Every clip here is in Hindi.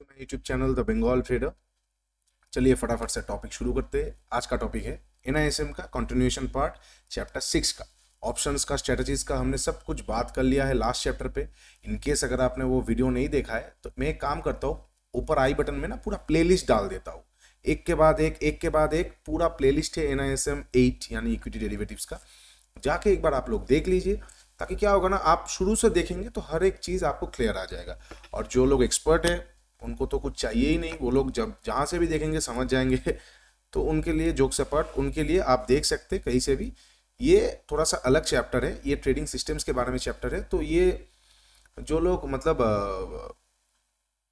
तो मेरा YouTube channel the Bengal trader चलिए फटाफट से टॉपिक शुरू करते हैं आज का टॉपिक है एन का कंटिन्यूएशन पार्ट चैप्टर सिक्स का ऑप्शंस का स्ट्रेटजीज का हमने सब कुछ बात कर लिया है लास्ट चैप्टर पे इनकेस अगर आपने वो वीडियो नहीं देखा है तो मैं एक काम करता हूँ ऊपर आई बटन में ना पूरा लिस्ट डाल देता हूँ एक के बाद एक एक के बाद एक पूरा लिस्ट है N I S M eight यानी इक्विटी डेरीवेटिव का जाके एक बार आप लोग देख लीजिए ताकि क्या होगा ना आप शुरू से देखेंगे तो हर एक चीज़ आपको क्लियर आ जाएगा और जो लोग एक्सपर्ट है उनको तो कुछ चाहिए ही नहीं वो लोग जब जहाँ से भी देखेंगे समझ जाएंगे तो उनके लिए जोक सपाट उनके लिए आप देख सकते कहीं से भी ये थोड़ा सा अलग चैप्टर है ये ट्रेडिंग सिस्टम्स के बारे में चैप्टर है तो ये जो लोग मतलब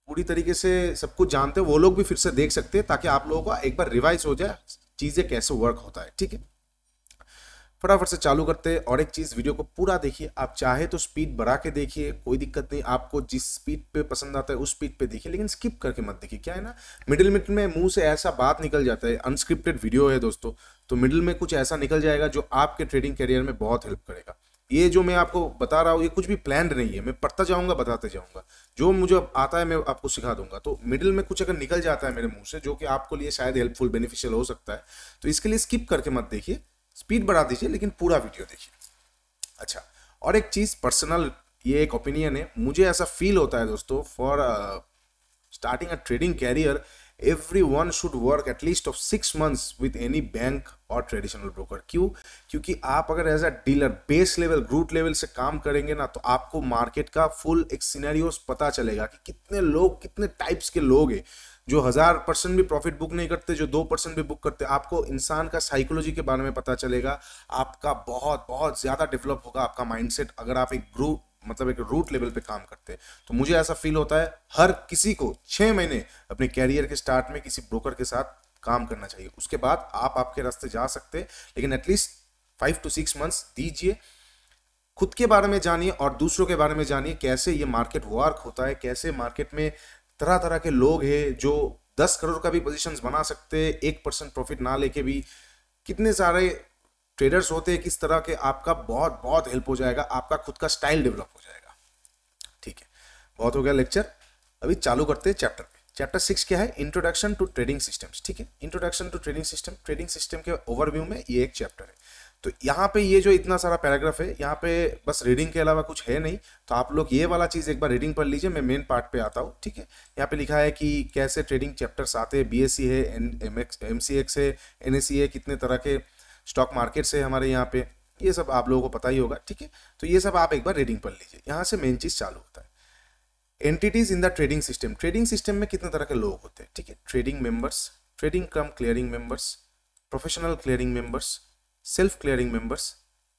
पूरी तरीके से सब कुछ जानते हैं वो लोग भी फिर से देख सकते हैं ताकि आप लोगों का एक बार रिवाइज हो जाए चीज़ें कैसे वर्क होता है ठीक है फटाफट से चालू करते हैं और एक चीज़ वीडियो को पूरा देखिए आप चाहे तो स्पीड बढ़ा के देखिए कोई दिक्कत नहीं आपको जिस स्पीड पे पसंद आता है उस स्पीड पे देखिए लेकिन स्किप करके मत देखिए क्या है ना मिडिल मिनट में मुंह से ऐसा बात निकल जाता है अनस्क्रिप्टेड वीडियो है दोस्तों तो मिडिल में कुछ ऐसा निकल जाएगा जो आपके ट्रेडिंग करियर में बहुत हेल्प करेगा ये जो मैं आपको बता रहा हूँ ये कुछ भी प्लान नहीं है मैं पढ़ता जाऊँगा बताते जाऊँगा जो मुझे आता है मैं आपको सिखा दूंगा तो मिडिल में कुछ अगर निकल जाता है मेरे मुंह से जो कि आपको लिए शायद हेल्पफुल बेनिफिशियल हो सकता है तो इसके लिए स्किप करके मत देखिए स्पीड बढ़ा दीजिए लेकिन पूरा वीडियो देखिए अच्छा और एक चीज़ पर्सनल ये एक ओपिनियन है मुझे ऐसा फील होता है दोस्तों for starting a trading career every one should work at least of six months with any bank और ट्रेडिशनल ब्रोकर क्यों क्योंकि आप अगर as a dealer base level root level से काम करेंगे ना तो आपको मार्केट का फुल एक सीनरियोस पता चलेगा कि कितने लोग कितने टाइप्स के लोग हैं जो हज़ार परसेंट भी प्रॉफिट बुक नहीं करते जो दो परसेंट भी बुक करते आपको इंसान का साइकोलॉजी के बारे में पता चलेगा आपका बहुत बहुत ज़्यादा डेवलप होगा आपका माइंडसेट अगर आप एक ग्रुप मतलब एक रूट लेवल पे काम करते हैं तो मुझे ऐसा फील होता है हर किसी को छः महीने अपने कैरियर के स्टार्ट में किसी ब्रोकर के साथ काम करना चाहिए उसके बाद आप आपके रास्ते जा सकते हैं लेकिन at least five to six months दीजिए खुद के बारे में जानिए और दूसरों के बारे में जानिए कैसे ये मार्केट वर्क होता है कैसे मार्केट में तरह तरह के लोग हैं जो दस करोड़ का भी पोजीशंस बना सकते हैं एक परसेंट प्रॉफिट ना लेके भी कितने सारे ट्रेडर्स होते हैं किस तरह के आपका बहुत बहुत हेल्प हो जाएगा आपका खुद का स्टाइल डेवलप हो जाएगा ठीक है बहुत हो गया लेक्चर अभी चालू करते हैं चैप्टर चैप्टर सिक्स क्या है इंट्रोडक्शन टू ट्रेडिंग सिस्टम्स ठीक है introduction to trading system trading system के ओवरव्यू में ये एक चैप्टर है तो यहाँ पे ये जो इतना सारा पैराग्राफ है यहाँ पे बस रीडिंग के अलावा कुछ है नहीं तो आप लोग ये वाला चीज़ एक बार रीडिंग पढ़ लीजिए मैं मेन पार्ट पे आता हूँ ठीक है यहाँ पे लिखा है कि कैसे ट्रेडिंग चैप्टर्स आते हैं बीएससी है N M X M C X है एन एस है कितने तरह के स्टॉक मार्केट्स है हमारे यहाँ पे ये सब आप लोगों को पता ही होगा ठीक है तो ये सब आप एक बार रीडिंग पढ़ लीजिए यहाँ से मेन चीज़ चालू होता है entities in the trading system trading system में कितने तरह के लोग होते हैं ठीक है trading members trading cum clearing members professional clearing members self clearing members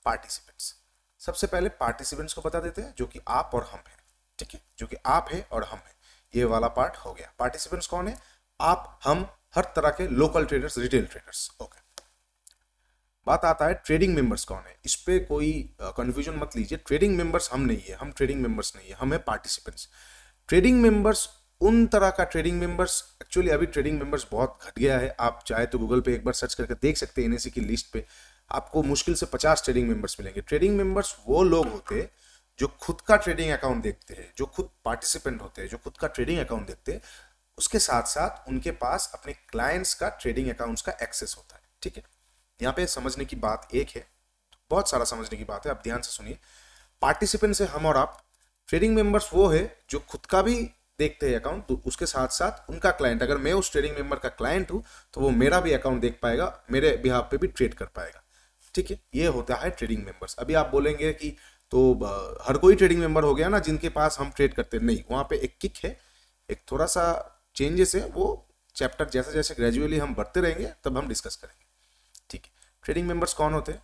participants सबसे पहले पार्टिसिपेंट्स को बता देते हैं जो कि आप और हम हैं ठीक है जो कि आप है और हम हैं ये वाला पार्ट हो गया पार्टिसिपेंट्स कौन है आप हम हर तरह के local traders retail traders okay बात आता है ट्रेडिंग मेंबर्स कौन है इस पर कोई कन्फ्यूजन मत लीजिए ट्रेडिंग मेंबर्स हम नहीं है हम ट्रेडिंग मेंबर्स नहीं है हम है पार्टिसिपेंट्स ट्रेडिंग मेंबर्स उन तरह का ट्रेडिंग मेंबर्स एक्चुअली अभी ट्रेडिंग मेंबर्स बहुत घट गया है आप चाहे तो गूगल पे एक बार सर्च करके देख सकते हैं एनएससी की लिस्ट पे आपको मुश्किल से पचास ट्रेडिंग मेंबर्स मिलेंगे ट्रेडिंग मेंबर्स वो लोग होते जो खुद का ट्रेडिंग अकाउंट देखते हैं जो खुद पार्टिसिपेंट होते हैं जो खुद का ट्रेडिंग अकाउंट देखते हैं उसके साथ साथ उनके पास अपने क्लाइंट्स का ट्रेडिंग अकाउंट्स का एक्सेस होता है ठीक है यहाँ पे समझने की बात एक है बहुत सारा समझने की बात है आप ध्यान से सुनिए पार्टिसिपेंट से हम और आप ट्रेडिंग मेंबर्स वो है जो खुद का भी देखते हैं अकाउंट तो उसके साथ साथ उनका क्लाइंट अगर मैं उस ट्रेडिंग मेंबर का क्लाइंट हूँ तो वो मेरा भी अकाउंट देख पाएगा मेरे बिहाफ पे भी ट्रेड कर पाएगा ठीक है ये होता है ट्रेडिंग मेंबर्स अभी आप बोलेंगे कि तो हर कोई ट्रेडिंग मेंबर हो गया ना जिनके पास हम ट्रेड करते नहीं वहाँ पे एक किक है एक थोड़ा सा चेंजेस है वो चैप्टर जैसे जैसे ग्रेजुअली हम बढ़ते रहेंगे तब हम डिस्कस करेंगे ठीक है ट्रेडिंग मेंबर्स कौन होते हैं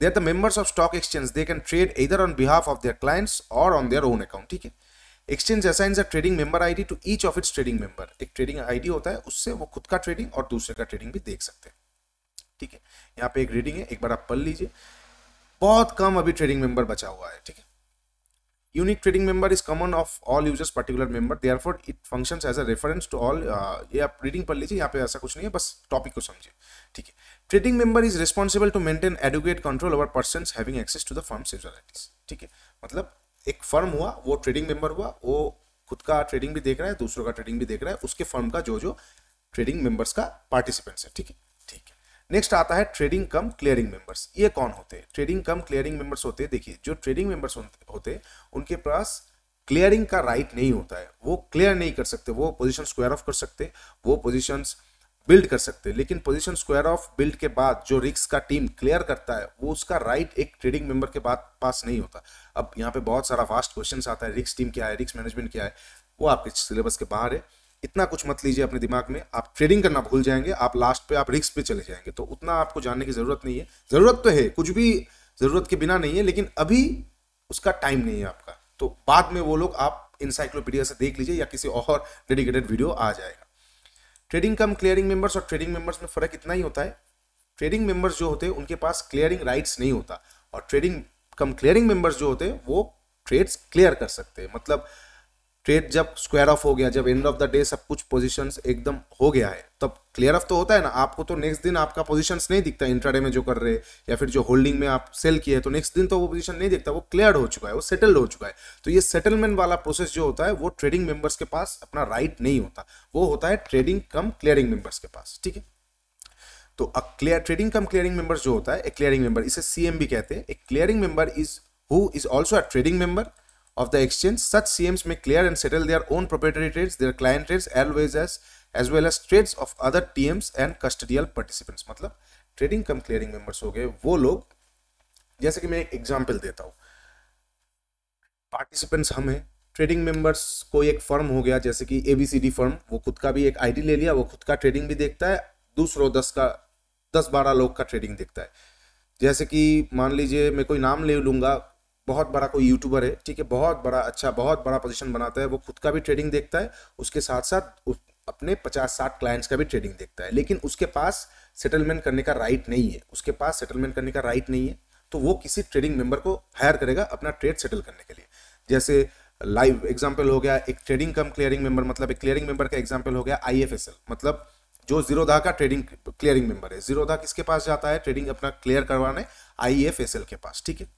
they are the members of stock exchange they can trade इधर on behalf of their clients और ऑन देयर ओन अकाउंट ठीक है exchange assigns a trading member ID to each of its trading member एक ट्रेडिंग आईडी होता है उससे वो खुद का ट्रेडिंग और दूसरे का ट्रेडिंग भी देख सकते हैं ठीक है यहाँ पे एक रीडिंग है एक बार आप पढ़ लीजिए बहुत कम अभी ट्रेडिंग मेंबर बचा हुआ है ठीक है unique trading member is common of all users particular member they it it function as a reference to all ये आप रीडिंग पढ़ लीजिए यहाँ पे ऐसा कुछ नहीं है बस टॉपिक को समझिए ठीक है trading member is responsible to maintain educate control over person having access to the firm सेजलिटीज ठीक है मतलब एक फर्म हुआ वो ट्रेडिंग मेंबर हुआ वो खुद का ट्रेडिंग भी देख रहा है दूसरों का ट्रेडिंग भी देख रहा है उसके फर्म का जो जो ट्रेडिंग मेंबर्स का पार्टिसिपेंट्स है ठीक है नेक्स्ट आता है ट्रेडिंग कम क्लियरिंग मेंबर्स ये कौन होते हैं ट्रेडिंग कम क्लियरिंग मेंबर्स होते हैं देखिए जो ट्रेडिंग मेंबर्स होते उनके पास क्लियरिंग का राइट नहीं होता है वो क्लियर नहीं कर सकते वो पोजिशन स्क्वायर ऑफ कर सकते वो पोजिशन बिल्ड कर सकते लेकिन पोजिशन स्क्वायर ऑफ बिल्ड के बाद जो रिक्स का टीम क्लियर करता है वो उसका राइट right एक ट्रेडिंग मेंबर के बाद पास नहीं होता अब यहाँ पे बहुत सारा फास्ट क्वेश्चन आता है रिक्स टीम क्या है रिक्स मैनेजमेंट क्या है वो आपके सिलेबस के बाहर है इतना कुछ मत लीजिए अपने दिमाग में आप ट्रेडिंग करना भूल जाएंगे आप लास्ट पे आप रिस्क पे चले जाएंगे तो उतना आपको जानने की ज़रूरत नहीं है ज़रूरत तो है कुछ भी ज़रूरत के बिना नहीं है लेकिन अभी उसका टाइम नहीं है आपका तो बाद में वो लोग आप इंसाइक्लोपीडिया से देख लीजिए या किसी और डेडिकेटेड वीडियो आ जाएगा ट्रेडिंग कम क्लियरिंग मेंबर्स और ट्रेडिंग मेंबर्स में फ़र्क इतना ही होता है ट्रेडिंग मेंबर्स जो होते हैं उनके पास क्लियरिंग राइट्स नहीं होता और ट्रेडिंग कम क्लियरिंग मेंबर्स जो होते हैं वो ट्रेड्स क्लियर कर सकते हैं मतलब ट्रेड जब स्क्वायर ऑफ हो गया जब एंड ऑफ द डे सब कुछ पोजिशन एकदम हो गया है तब क्लियर ऑफ तो होता है ना आपको तो नेक्स्ट दिन आपका पोजिशन नहीं दिखता इंट्राडे में जो कर रहे हैं या फिर जो होल्डिंग में आप सेल किए तो नेक्स्ट दिन तो वो पोजिशन नहीं दिखता वो क्लियर हो चुका है वो सेटल्ड हो चुका है तो ये सेटलमेंट वाला प्रोसेस जो होता है वो ट्रेडिंग मेंबर्स के पास अपना राइट नहीं होता वो होता है ट्रेडिंग कम क्लियरिंग मेंबर्स के पास ठीक है तो uh clear trading cum clearing members जो होता है ए क्लियरिंग मेंबर इसे भी कहते हैं a clearing member is who is also a trading member of the exchange. Such CMs may clear and settle their own proprietary trades, their client trades, always as as well as trades of other TMs and custodial participants. matlab trading cum clearing members ho gaye wo log jaise ki main ek example deta hu participants हम हैं ट्रेडिंग मेंबर्स कोई एक फर्म हो गया जैसे कि एबीसीडी फर्म वो खुद का भी एक आईडी ले लिया वो खुद का ट्रेडिंग भी देखता है दूसरों दस का दस बारह लोग का ट्रेडिंग देखता है जैसे कि मान लीजिए मैं कोई नाम ले लूँगा बहुत बड़ा कोई यूट्यूबर है ठीक है बहुत बड़ा अच्छा बहुत बड़ा पोजीशन बनाता है वो खुद का भी ट्रेडिंग देखता है उसके साथ साथ उस, अपने पचास साठ क्लाइंट्स का भी ट्रेडिंग देखता है लेकिन उसके पास सेटलमेंट करने का राइट नहीं है उसके पास सेटलमेंट करने का राइट नहीं है तो वो किसी ट्रेडिंग मेंबर को हायर करेगा अपना ट्रेड सेटल करने के लिए जैसे लाइव एग्जाम्पल हो गया एक ट्रेडिंग कम क्लियरिंग मेंबर मतलब एक क्लियरिंग मेंबर का एग्जाम्पल हो गया आई मतलब जो जीरोधा का ट्रेडिंग क्लियरिंग मेंबर है जीरोधा किसके पास जाता है ट्रेडिंग अपना क्लियर करवाने आई के पास ठीक है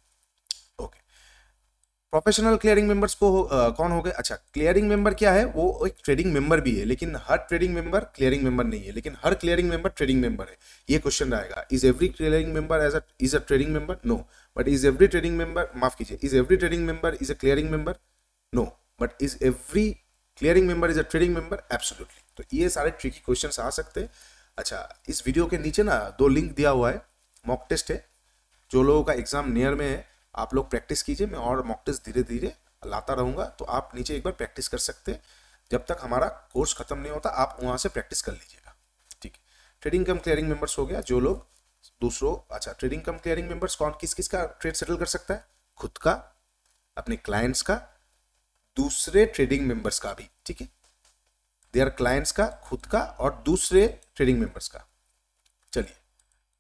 प्रोफेशनल क्लियरिंग मेंबर्स को आ, कौन हो गए अच्छा क्लियरिंग मेंबर क्या है वो एक ट्रेडिंग मेंबर भी है लेकिन हर ट्रेडिंग मेंबर क्लियरिंग मेंबर नहीं है लेकिन हर क्लियरिंग मेंबर ट्रेडिंग मेंबर है ये क्वेश्चन रहेगा is every clearing member as a is a trading member no but is every trading member माफ कीजिए is every trading member is a clearing member no but is every clearing member is a trading member absolutely तो ये सारे ट्रिकी क्वेश्चन आ सकते हैं अच्छा इस वीडियो के नीचे ना दो लिंक दिया हुआ है मॉक टेस्ट है जो लोगों का एग्जाम नियर में है आप लोग प्रैक्टिस कीजिए मैं और मॉक टेस्ट धीरे धीरे लाता रहूँगा तो आप नीचे एक बार प्रैक्टिस कर सकते हैं जब तक हमारा कोर्स खत्म नहीं होता आप वहाँ से प्रैक्टिस कर लीजिएगा ठीक ट्रेडिंग कम क्लियरिंग मेंबर्स हो गया जो लोग दूसरों अच्छा ट्रेडिंग कम क्लियरिंग मेंबर्स कौन किस किस का ट्रेड सेटल कर सकता है खुद का अपने क्लाइंट्स का दूसरे ट्रेडिंग मेंबर्स का भी ठीक है दे आर क्लाइंट्स का खुद का और दूसरे ट्रेडिंग मेंबर्स का चलिए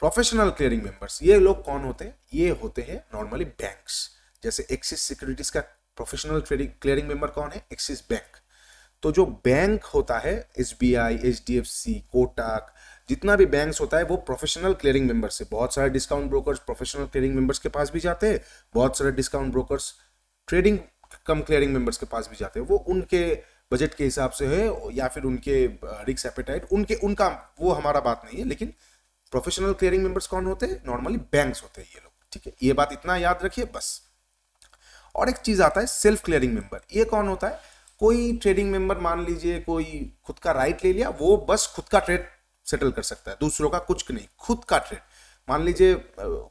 प्रोफेशनल क्लियरिंग मेंबर्स ये लोग कौन होते हैं ये होते हैं नॉर्मली बैंक्स जैसे एक्सिस सिक्योरिटीज का प्रोफेशनल क्लियरिंग मेंबर कौन है एक्सिस बैंक तो जो बैंक होता है S B I H D F C Kotak जितना भी बैंक्स होता है वो प्रोफेशनल क्लियरिंग मेंबर्स है बहुत सारे discount brokers professional clearing members के पास भी जाते हैं बहुत सारे discount brokers trading cum clearing members के पास भी जाते हैं वो उनके बजट के हिसाब से है या फिर उनके रिक्स एपेटाइट उनके उनका वो हमारा बात नहीं है लेकिन प्रोफेशनल क्लियरिंग मेंबर्स कौन होते हैं नॉर्मली बैंक्स होते हैं ये लोग ठीक है ये बात इतना याद रखिए बस और एक चीज आता है सेल्फ क्लियरिंग मेंबर ये कौन होता है कोई ट्रेडिंग मेंबर मान लीजिए कोई खुद का राइट ले लिया वो बस खुद का ट्रेड सेटल कर सकता है दूसरों का कुछ नहीं खुद का ट्रेड मान लीजिए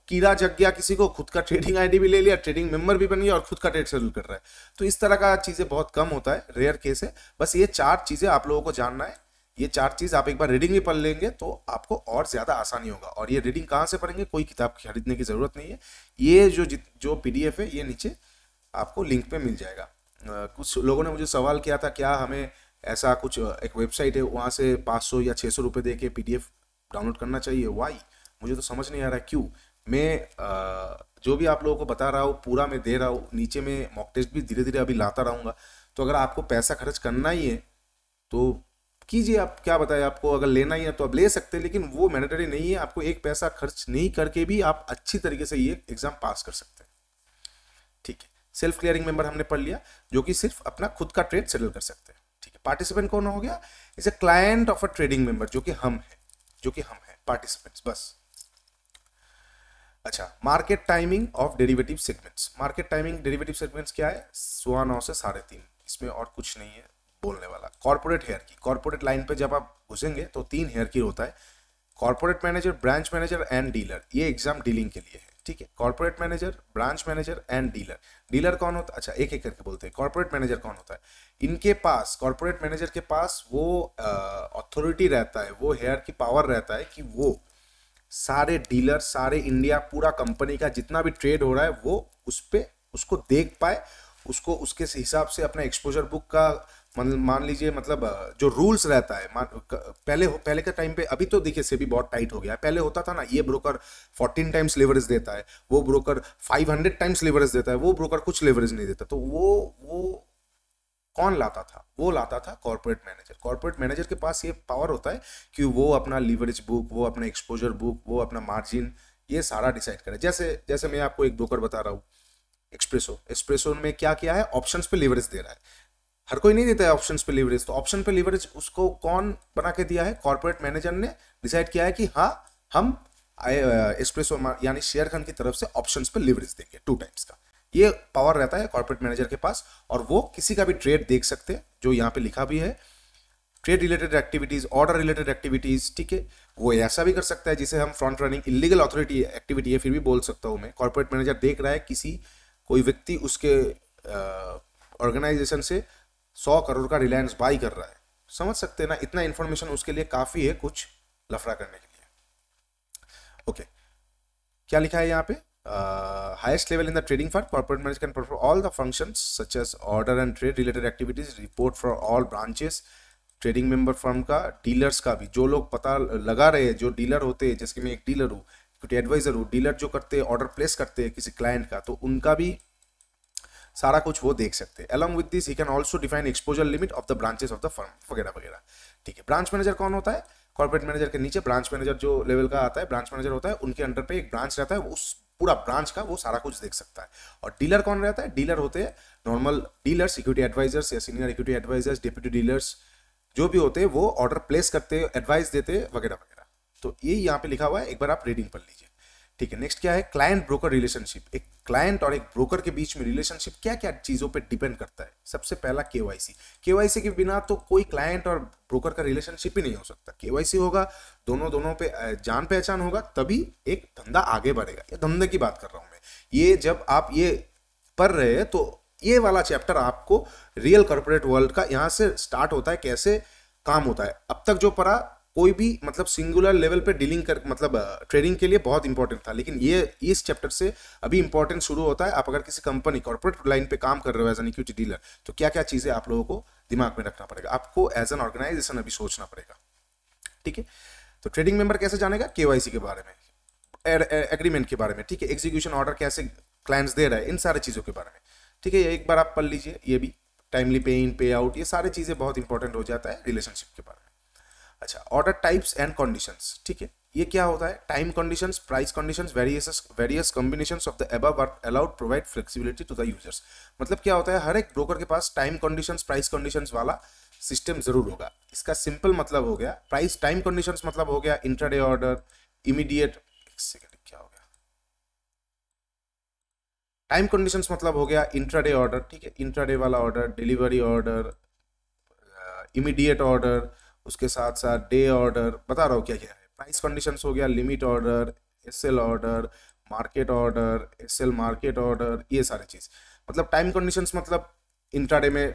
कीड़ा जग गया किसी को खुद का ट्रेडिंग आईडी भी ले लिया ट्रेडिंग मेंबर भी बन गया और खुद का ट्रेड सेटल कर रहा है तो इस तरह का चीज़ें बहुत कम होता है रेयर केस है बस ये चार चीज़ें आप लोगों को जानना है ये चार चीज़ आप एक बार रीडिंग भी पढ़ लेंगे तो आपको और ज़्यादा आसानी होगा और ये रीडिंग कहाँ से पढ़ेंगे कोई किताब खरीदने की ज़रूरत नहीं है ये जो जो पी है ये नीचे आपको लिंक पे मिल जाएगा कुछ लोगों ने मुझे सवाल किया था क्या हमें ऐसा कुछ एक वेबसाइट है वहाँ से 500 या 600 रुपए दे के पी डाउनलोड करना चाहिए वाई मुझे तो समझ नहीं आ रहा क्यों मैं जो भी आप लोगों को बता रहा हूँ पूरा मैं दे रहा हूँ नीचे में मॉक टेस्ट भी धीरे धीरे अभी लाता रहूँगा तो अगर आपको पैसा खर्च करना ही है तो कीजिए आप क्या बताए आपको अगर लेना ही है तो आप ले सकते हैं लेकिन वो मैंडेटरी नहीं है आपको एक पैसा खर्च नहीं करके भी आप अच्छी तरीके से ये एग्जाम पास कर सकते हैं ठीक है सेल्फ क्लियरिंग मेंबर हमने पढ़ लिया जो कि सिर्फ अपना खुद का ट्रेड सेटल कर सकते हैं ठीक है पार्टिसिपेंट कौन हो गया is a client of a trading member जो कि हम है जो कि हम है पार्टिसिपेंट्स बस अच्छा market timing of derivative segments market timing derivative segments क्या है सोआ नौ से साढ़े तीन इसमें और कुछ नहीं है बोलने वाला corporate hierarchy corporate line पे जब आप घुसेंगे तो तीन हेयर की होता है corporate manager branch manager and dealer ये एग्जाम डीलिंग के लिए है ठीक है corporate manager branch manager and dealer dealer कौन होता है अच्छा एक एक करके बोलते हैं कॉर्पोरेट मैनेजर कौन होता है इनके पास कॉर्पोरेट मैनेजर के पास वो अथॉरिटी रहता है वो हेयर की पावर रहता है कि वो सारे डीलर सारे इंडिया पूरा कंपनी का जितना भी ट्रेड हो रहा है वो उस पर उसको देख पाए उसको उसके हिसाब से अपना एक्सपोजर बुक का मान लीजिए मतलब जो रूल्स रहता है पहले पहले के टाइम पे अभी तो देखिए भी बहुत टाइट हो गया है पहले होता था ना ये ब्रोकर 14 टाइम्स लेवरेज देता है वो ब्रोकर 500 टाइम्स लेवरेज देता है वो ब्रोकर कुछ लेवरेज नहीं देता तो वो वो कौन लाता था वो लाता था कॉर्पोरेट मैनेजर कॉर्पोरेट मैनेजर के पास ये पावर होता है कि वो अपना लिवरेज बुक वो अपना एक्सपोजर बुक वो अपना मार्जिन ये सारा डिसाइड करे जैसे जैसे मैं आपको एक ब्रोकर बता रहा हूँ एक्सप्रेसो एक्सप्रेसो में क्या किया है ऑप्शंस पे लेवरेज दे रहा है हर कोई नहीं देता है ऑप्शन पे लीवरेज तो ऑप्शन पे लीवरेज उसको कौन बना के दिया है कॉर्पोरेट मैनेजर ने डिसाइड किया है कि हाँ हम एक्सप्रेसो uh, यानी शेयर खान की तरफ से ऑप्शन पे लीवरेज देंगे टू टाइम्स का ये पावर रहता है कॉर्पोरेट मैनेजर के पास और वो किसी का भी ट्रेड देख सकते हैं जो यहाँ पे लिखा भी है trade related activities order related activities ठीक है वो ऐसा भी कर सकता है जिसे हम front running illegal authority activity है फिर भी बोल सकता हूँ मैं कॉर्पोरेट मैनेजर देख रहा है किसी कोई व्यक्ति उसके ऑर्गेनाइजेशन uh, से सौ करोड़ का रिलायंस बाई कर रहा है समझ सकते हैं ना इतना इन्फॉर्मेशन उसके लिए काफ़ी है कुछ लफड़ा करने के लिए ओके क्या लिखा है यहाँ पे highest level in the trading fund corporate manage can perform all the function such as order and trade related activities report for all branches trading member firm का डीलर्स का भी जो लोग पता लगा रहे हैं जो डीलर होते हैं जैसे कि मैं एक डीलर हूँ एडवाइजर हूँ डीलर जो करते हैं ऑर्डर प्लेस करते हैं किसी क्लाइंट का तो उनका भी सारा कुछ वो देख सकते हैं along with this he can also define exposure limit of the branches of the firm वगैरह वगैरह ठीक है ब्रांच मैनेजर कौन होता है कॉर्पोरेट मैनेजर के नीचे ब्रांच मैनेजर जो लेवल का आता है ब्रांच मैनेजर होता है उनके अंडर पे एक ब्रांच रहता है उस पूरा ब्रांच का वो सारा कुछ देख सकता है और डीलर कौन रहता है डीलर होते हैं नॉर्मल डीलर सिक्योरिटी एडवाइजर्स या senior equity advisers deputy dealers जो भी होते हैं वो ऑर्डर प्लेस करते एडवाइस देते वगैरह वगैरह तो ये यहाँ पे लिखा हुआ है एक बार आप रीडिंग पढ़ लीजिए ठीक है नेक्स्ट क्या है क्लाइंट ब्रोकर रिलेशनशिप एक क्लाइंट और एक ब्रोकर के बीच में रिलेशनशिप क्या क्या चीज़ों पे डिपेंड करता है सबसे पहला के वाई के बिना तो कोई क्लाइंट और ब्रोकर का रिलेशनशिप ही नहीं हो सकता के सी होगा दोनों दोनों पे जान पहचान होगा तभी एक धंधा आगे बढ़ेगा ये धंधे की बात कर रहा हूँ मैं ये जब आप ये पढ़ रहे हैं तो ये वाला चैप्टर आपको रियल कॉरपोरेट वर्ल्ड का यहाँ से स्टार्ट होता है कैसे काम होता है अब तक जो पढ़ा कोई भी मतलब सिंगुलर लेवल पे डीलिंग कर मतलब ट्रेडिंग के लिए बहुत इंपॉर्टेंट था लेकिन ये इस चैप्टर से अभी इंपॉर्टेंट शुरू होता है आप अगर किसी कंपनी कॉर्पोरेट लाइन पे काम कर रहे हो एज एन इक्विटी डीलर तो क्या क्या चीज़ें आप लोगों को दिमाग में रखना पड़ेगा आपको एज एन ऑर्गेनाइजेशन अभी सोचना पड़ेगा ठीक है तो ट्रेडिंग मेंबर कैसे जानेगा के के बारे में एग्रीमेंट के बारे में ठीक है एग्जीक्यूशन ऑर्डर कैसे क्लाइंट्स दे रहा है इन सारी चीज़ों के बारे में ठीक है एक बार आप पढ़ लीजिए ये भी टाइमली पे इन पे आउट ये सारी चीज़ें बहुत इंपॉर्टेंट हो जाता है रिलेशनशिप के बारे में अच्छा ऑर्डर टाइप्स एंड कंडीशंस ठीक है ये क्या होता है time conditions price conditions various various combination of the above are allowed provide flexibility to the users मतलब क्या होता है हर एक ब्रोकर के पास टाइम कंडीशंस प्राइस कंडीशंस वाला सिस्टम जरूर होगा इसका सिंपल मतलब हो गया प्राइस टाइम कंडीशंस मतलब हो गया इंटरडे ऑर्डर इमीडिएट एक सेकेंड क्या हो गया टाइम कंडीशंस मतलब हो गया इंटरडे ऑर्डर ठीक है इंटरडे वाला order delivery order immediate order उसके साथ साथ डे ऑर्डर बता रहा हूँ क्या क्या है प्राइस कंडीशन हो गया limit order S order market order S market order ये सारे चीज़ मतलब टाइम कंडीशन मतलब इंट्राडे में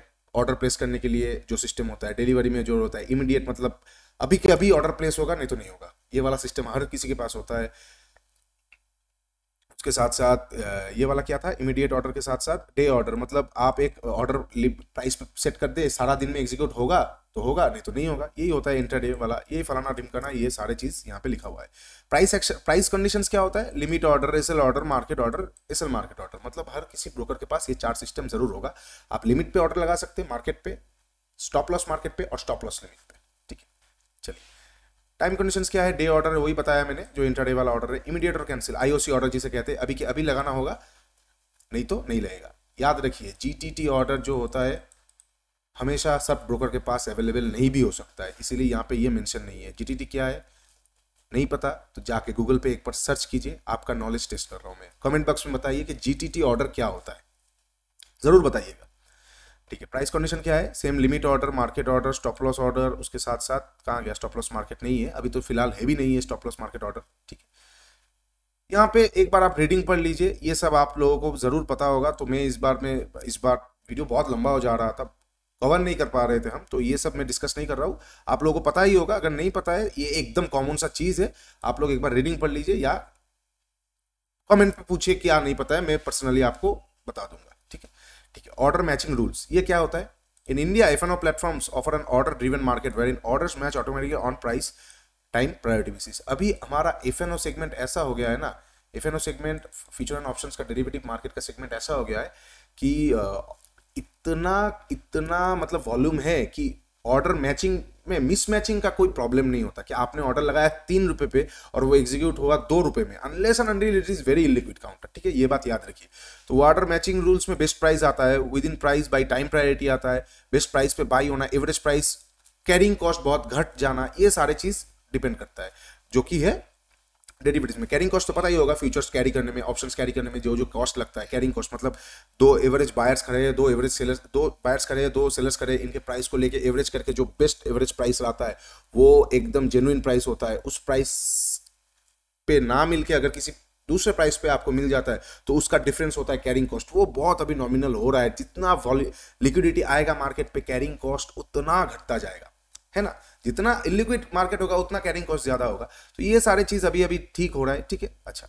ऑर्डर प्लेस करने के लिए जो सिस्टम होता है डिलीवरी में जो होता है इमीडिएट मतलब अभी के अभी ऑर्डर प्लेस होगा नहीं तो नहीं होगा ये वाला सिस्टम हर किसी के पास होता है उसके साथ साथ ये वाला क्या था इमीडिएट ऑर्डर के साथ साथ डे ऑर्डर मतलब आप एक ऑर्डर प्राइस सेट कर दे सारा दिन में एग्जीक्यूट होगा तो होगा नहीं तो नहीं होगा यही होता है इंटर डे वाला ये फलाना करना ये सारे चीज़ यहाँ पे लिखा हुआ है प्राइस एक्शन प्राइस कंडीशन क्या होता है limit order S order market order S market order मतलब हर किसी ब्रोकर के पास ये चार सिस्टम जरूर होगा आप लिमिट पे ऑर्डर लगा सकते हैं मार्केट पे स्टॉप लॉस मार्केट पे और स्टॉप लॉस लिमिट पे ठीक है चलिए टाइम कंडीशन क्या है डे ऑर्डर है वही बताया मैंने जो इंटरडे वाला ऑर्डर है इमीडिएट और कैंसिल आईओसी ऑर्डर जिसे कहते हैं अभी के अभी लगाना होगा नहीं तो नहीं लगेगा याद रखिए जीटीटी ऑर्डर जो होता है हमेशा सब ब्रोकर के पास अवेलेबल नहीं भी हो सकता है इसीलिए यहाँ पे ये मेंशन नहीं है जी क्या है नहीं पता तो जाके गूगल पे एक बार सर्च कीजिए आपका नॉलेज टेस्ट कर रहा हूँ मैं कमेंट बॉक्स में बताइए कि जी ऑर्डर क्या होता है ज़रूर बताइएगा ठीक है प्राइस कंडीशन क्या है same limit order market order stop loss order उसके साथ साथ कहाँ गया स्टॉप लॉस मार्केट नहीं है अभी तो फिलहाल हैवी नहीं है स्टॉप लॉस मार्केट ऑर्डर ठीक है यहाँ पे एक बार आप रीडिंग पढ़ लीजिए ये सब आप लोगों को ज़रूर पता होगा तो मैं इस बार में इस बार वीडियो बहुत लंबा हो जा रहा था कवर नहीं कर पा रहे थे हम तो ये सब मैं डिस्कस नहीं कर रहा हूँ आप लोगों को पता ही होगा अगर नहीं पता है ये एकदम कॉमन सा चीज़ है आप लोग एक बार रीडिंग पढ़ लीजिए या कमेंट पे पूछिए क्या हाँ नहीं पता है मैं पर्सनली आपको बता दूंगा ठीक है ऑर्डर मैचिंग रूल्स ये क्या होता है in India F N O platforms offer an order driven market where in orders match automatically on price time priority basis अभी हमारा एफ एन ओ सेगमेंट ऐसा हो गया है ना F N O segment future and option का डेरिवेटिव मार्केट का सेगमेंट ऐसा हो गया है कि इतना इतना मतलब वॉल्यूम है कि ऑर्डर मैचिंग में मिसमैचिंग का कोई प्रॉब्लम नहीं होता कि आपने ऑर्डर लगाया तीन रुपये पे और वो एग्जीक्यूट हुआ दो रुपये में unless and until it is very illiquid counter ठीक है ये बात याद रखिए तो ऑर्डर मैचिंग रूल्स में बेस्ट प्राइस आता है within price by time priority आता है बेस्ट प्राइस पे बाई होना एवरेज प्राइस कैरिंग कॉस्ट बहुत घट जाना ये सारे चीज़ डिपेंड करता है जो कि है डेरिवेटिव्स में कैरिंग कॉस्ट तो पता ही होगा फ्यूचर्स कैरी करने में ऑप्शंस कैरी करने में जो जो कॉस्ट लगता है कैरिंग कॉस्ट मतलब दो एवरेज बायर्स खड़े हैं दो एवरेज सेलर्स दो बायर्स खड़े हैं दो सेलर्स खड़े हैं इनके प्राइस को लेके एवरेज करके जो बेस्ट एवरेज प्राइस आता है वो एकदम जेनुइन प्राइस होता है उस प्राइस पे ना मिलके अगर किसी दूसरे प्राइस पे आपको मिल जाता है तो उसका डिफरेंस होता है कैरिंग कॉस्ट वो बहुत अभी नॉमिनल हो रहा है जितना लिक्विडिटी आएगा मार्केट पे कैरिंग कॉस्ट उतना घटता जाएगा है ना जितना इलिक्विड मार्केट होगा उतना कैरिंग कॉस्ट ज्यादा होगा तो ये सारे चीज अभी अभी ठीक हो रहा है ठीक है अच्छा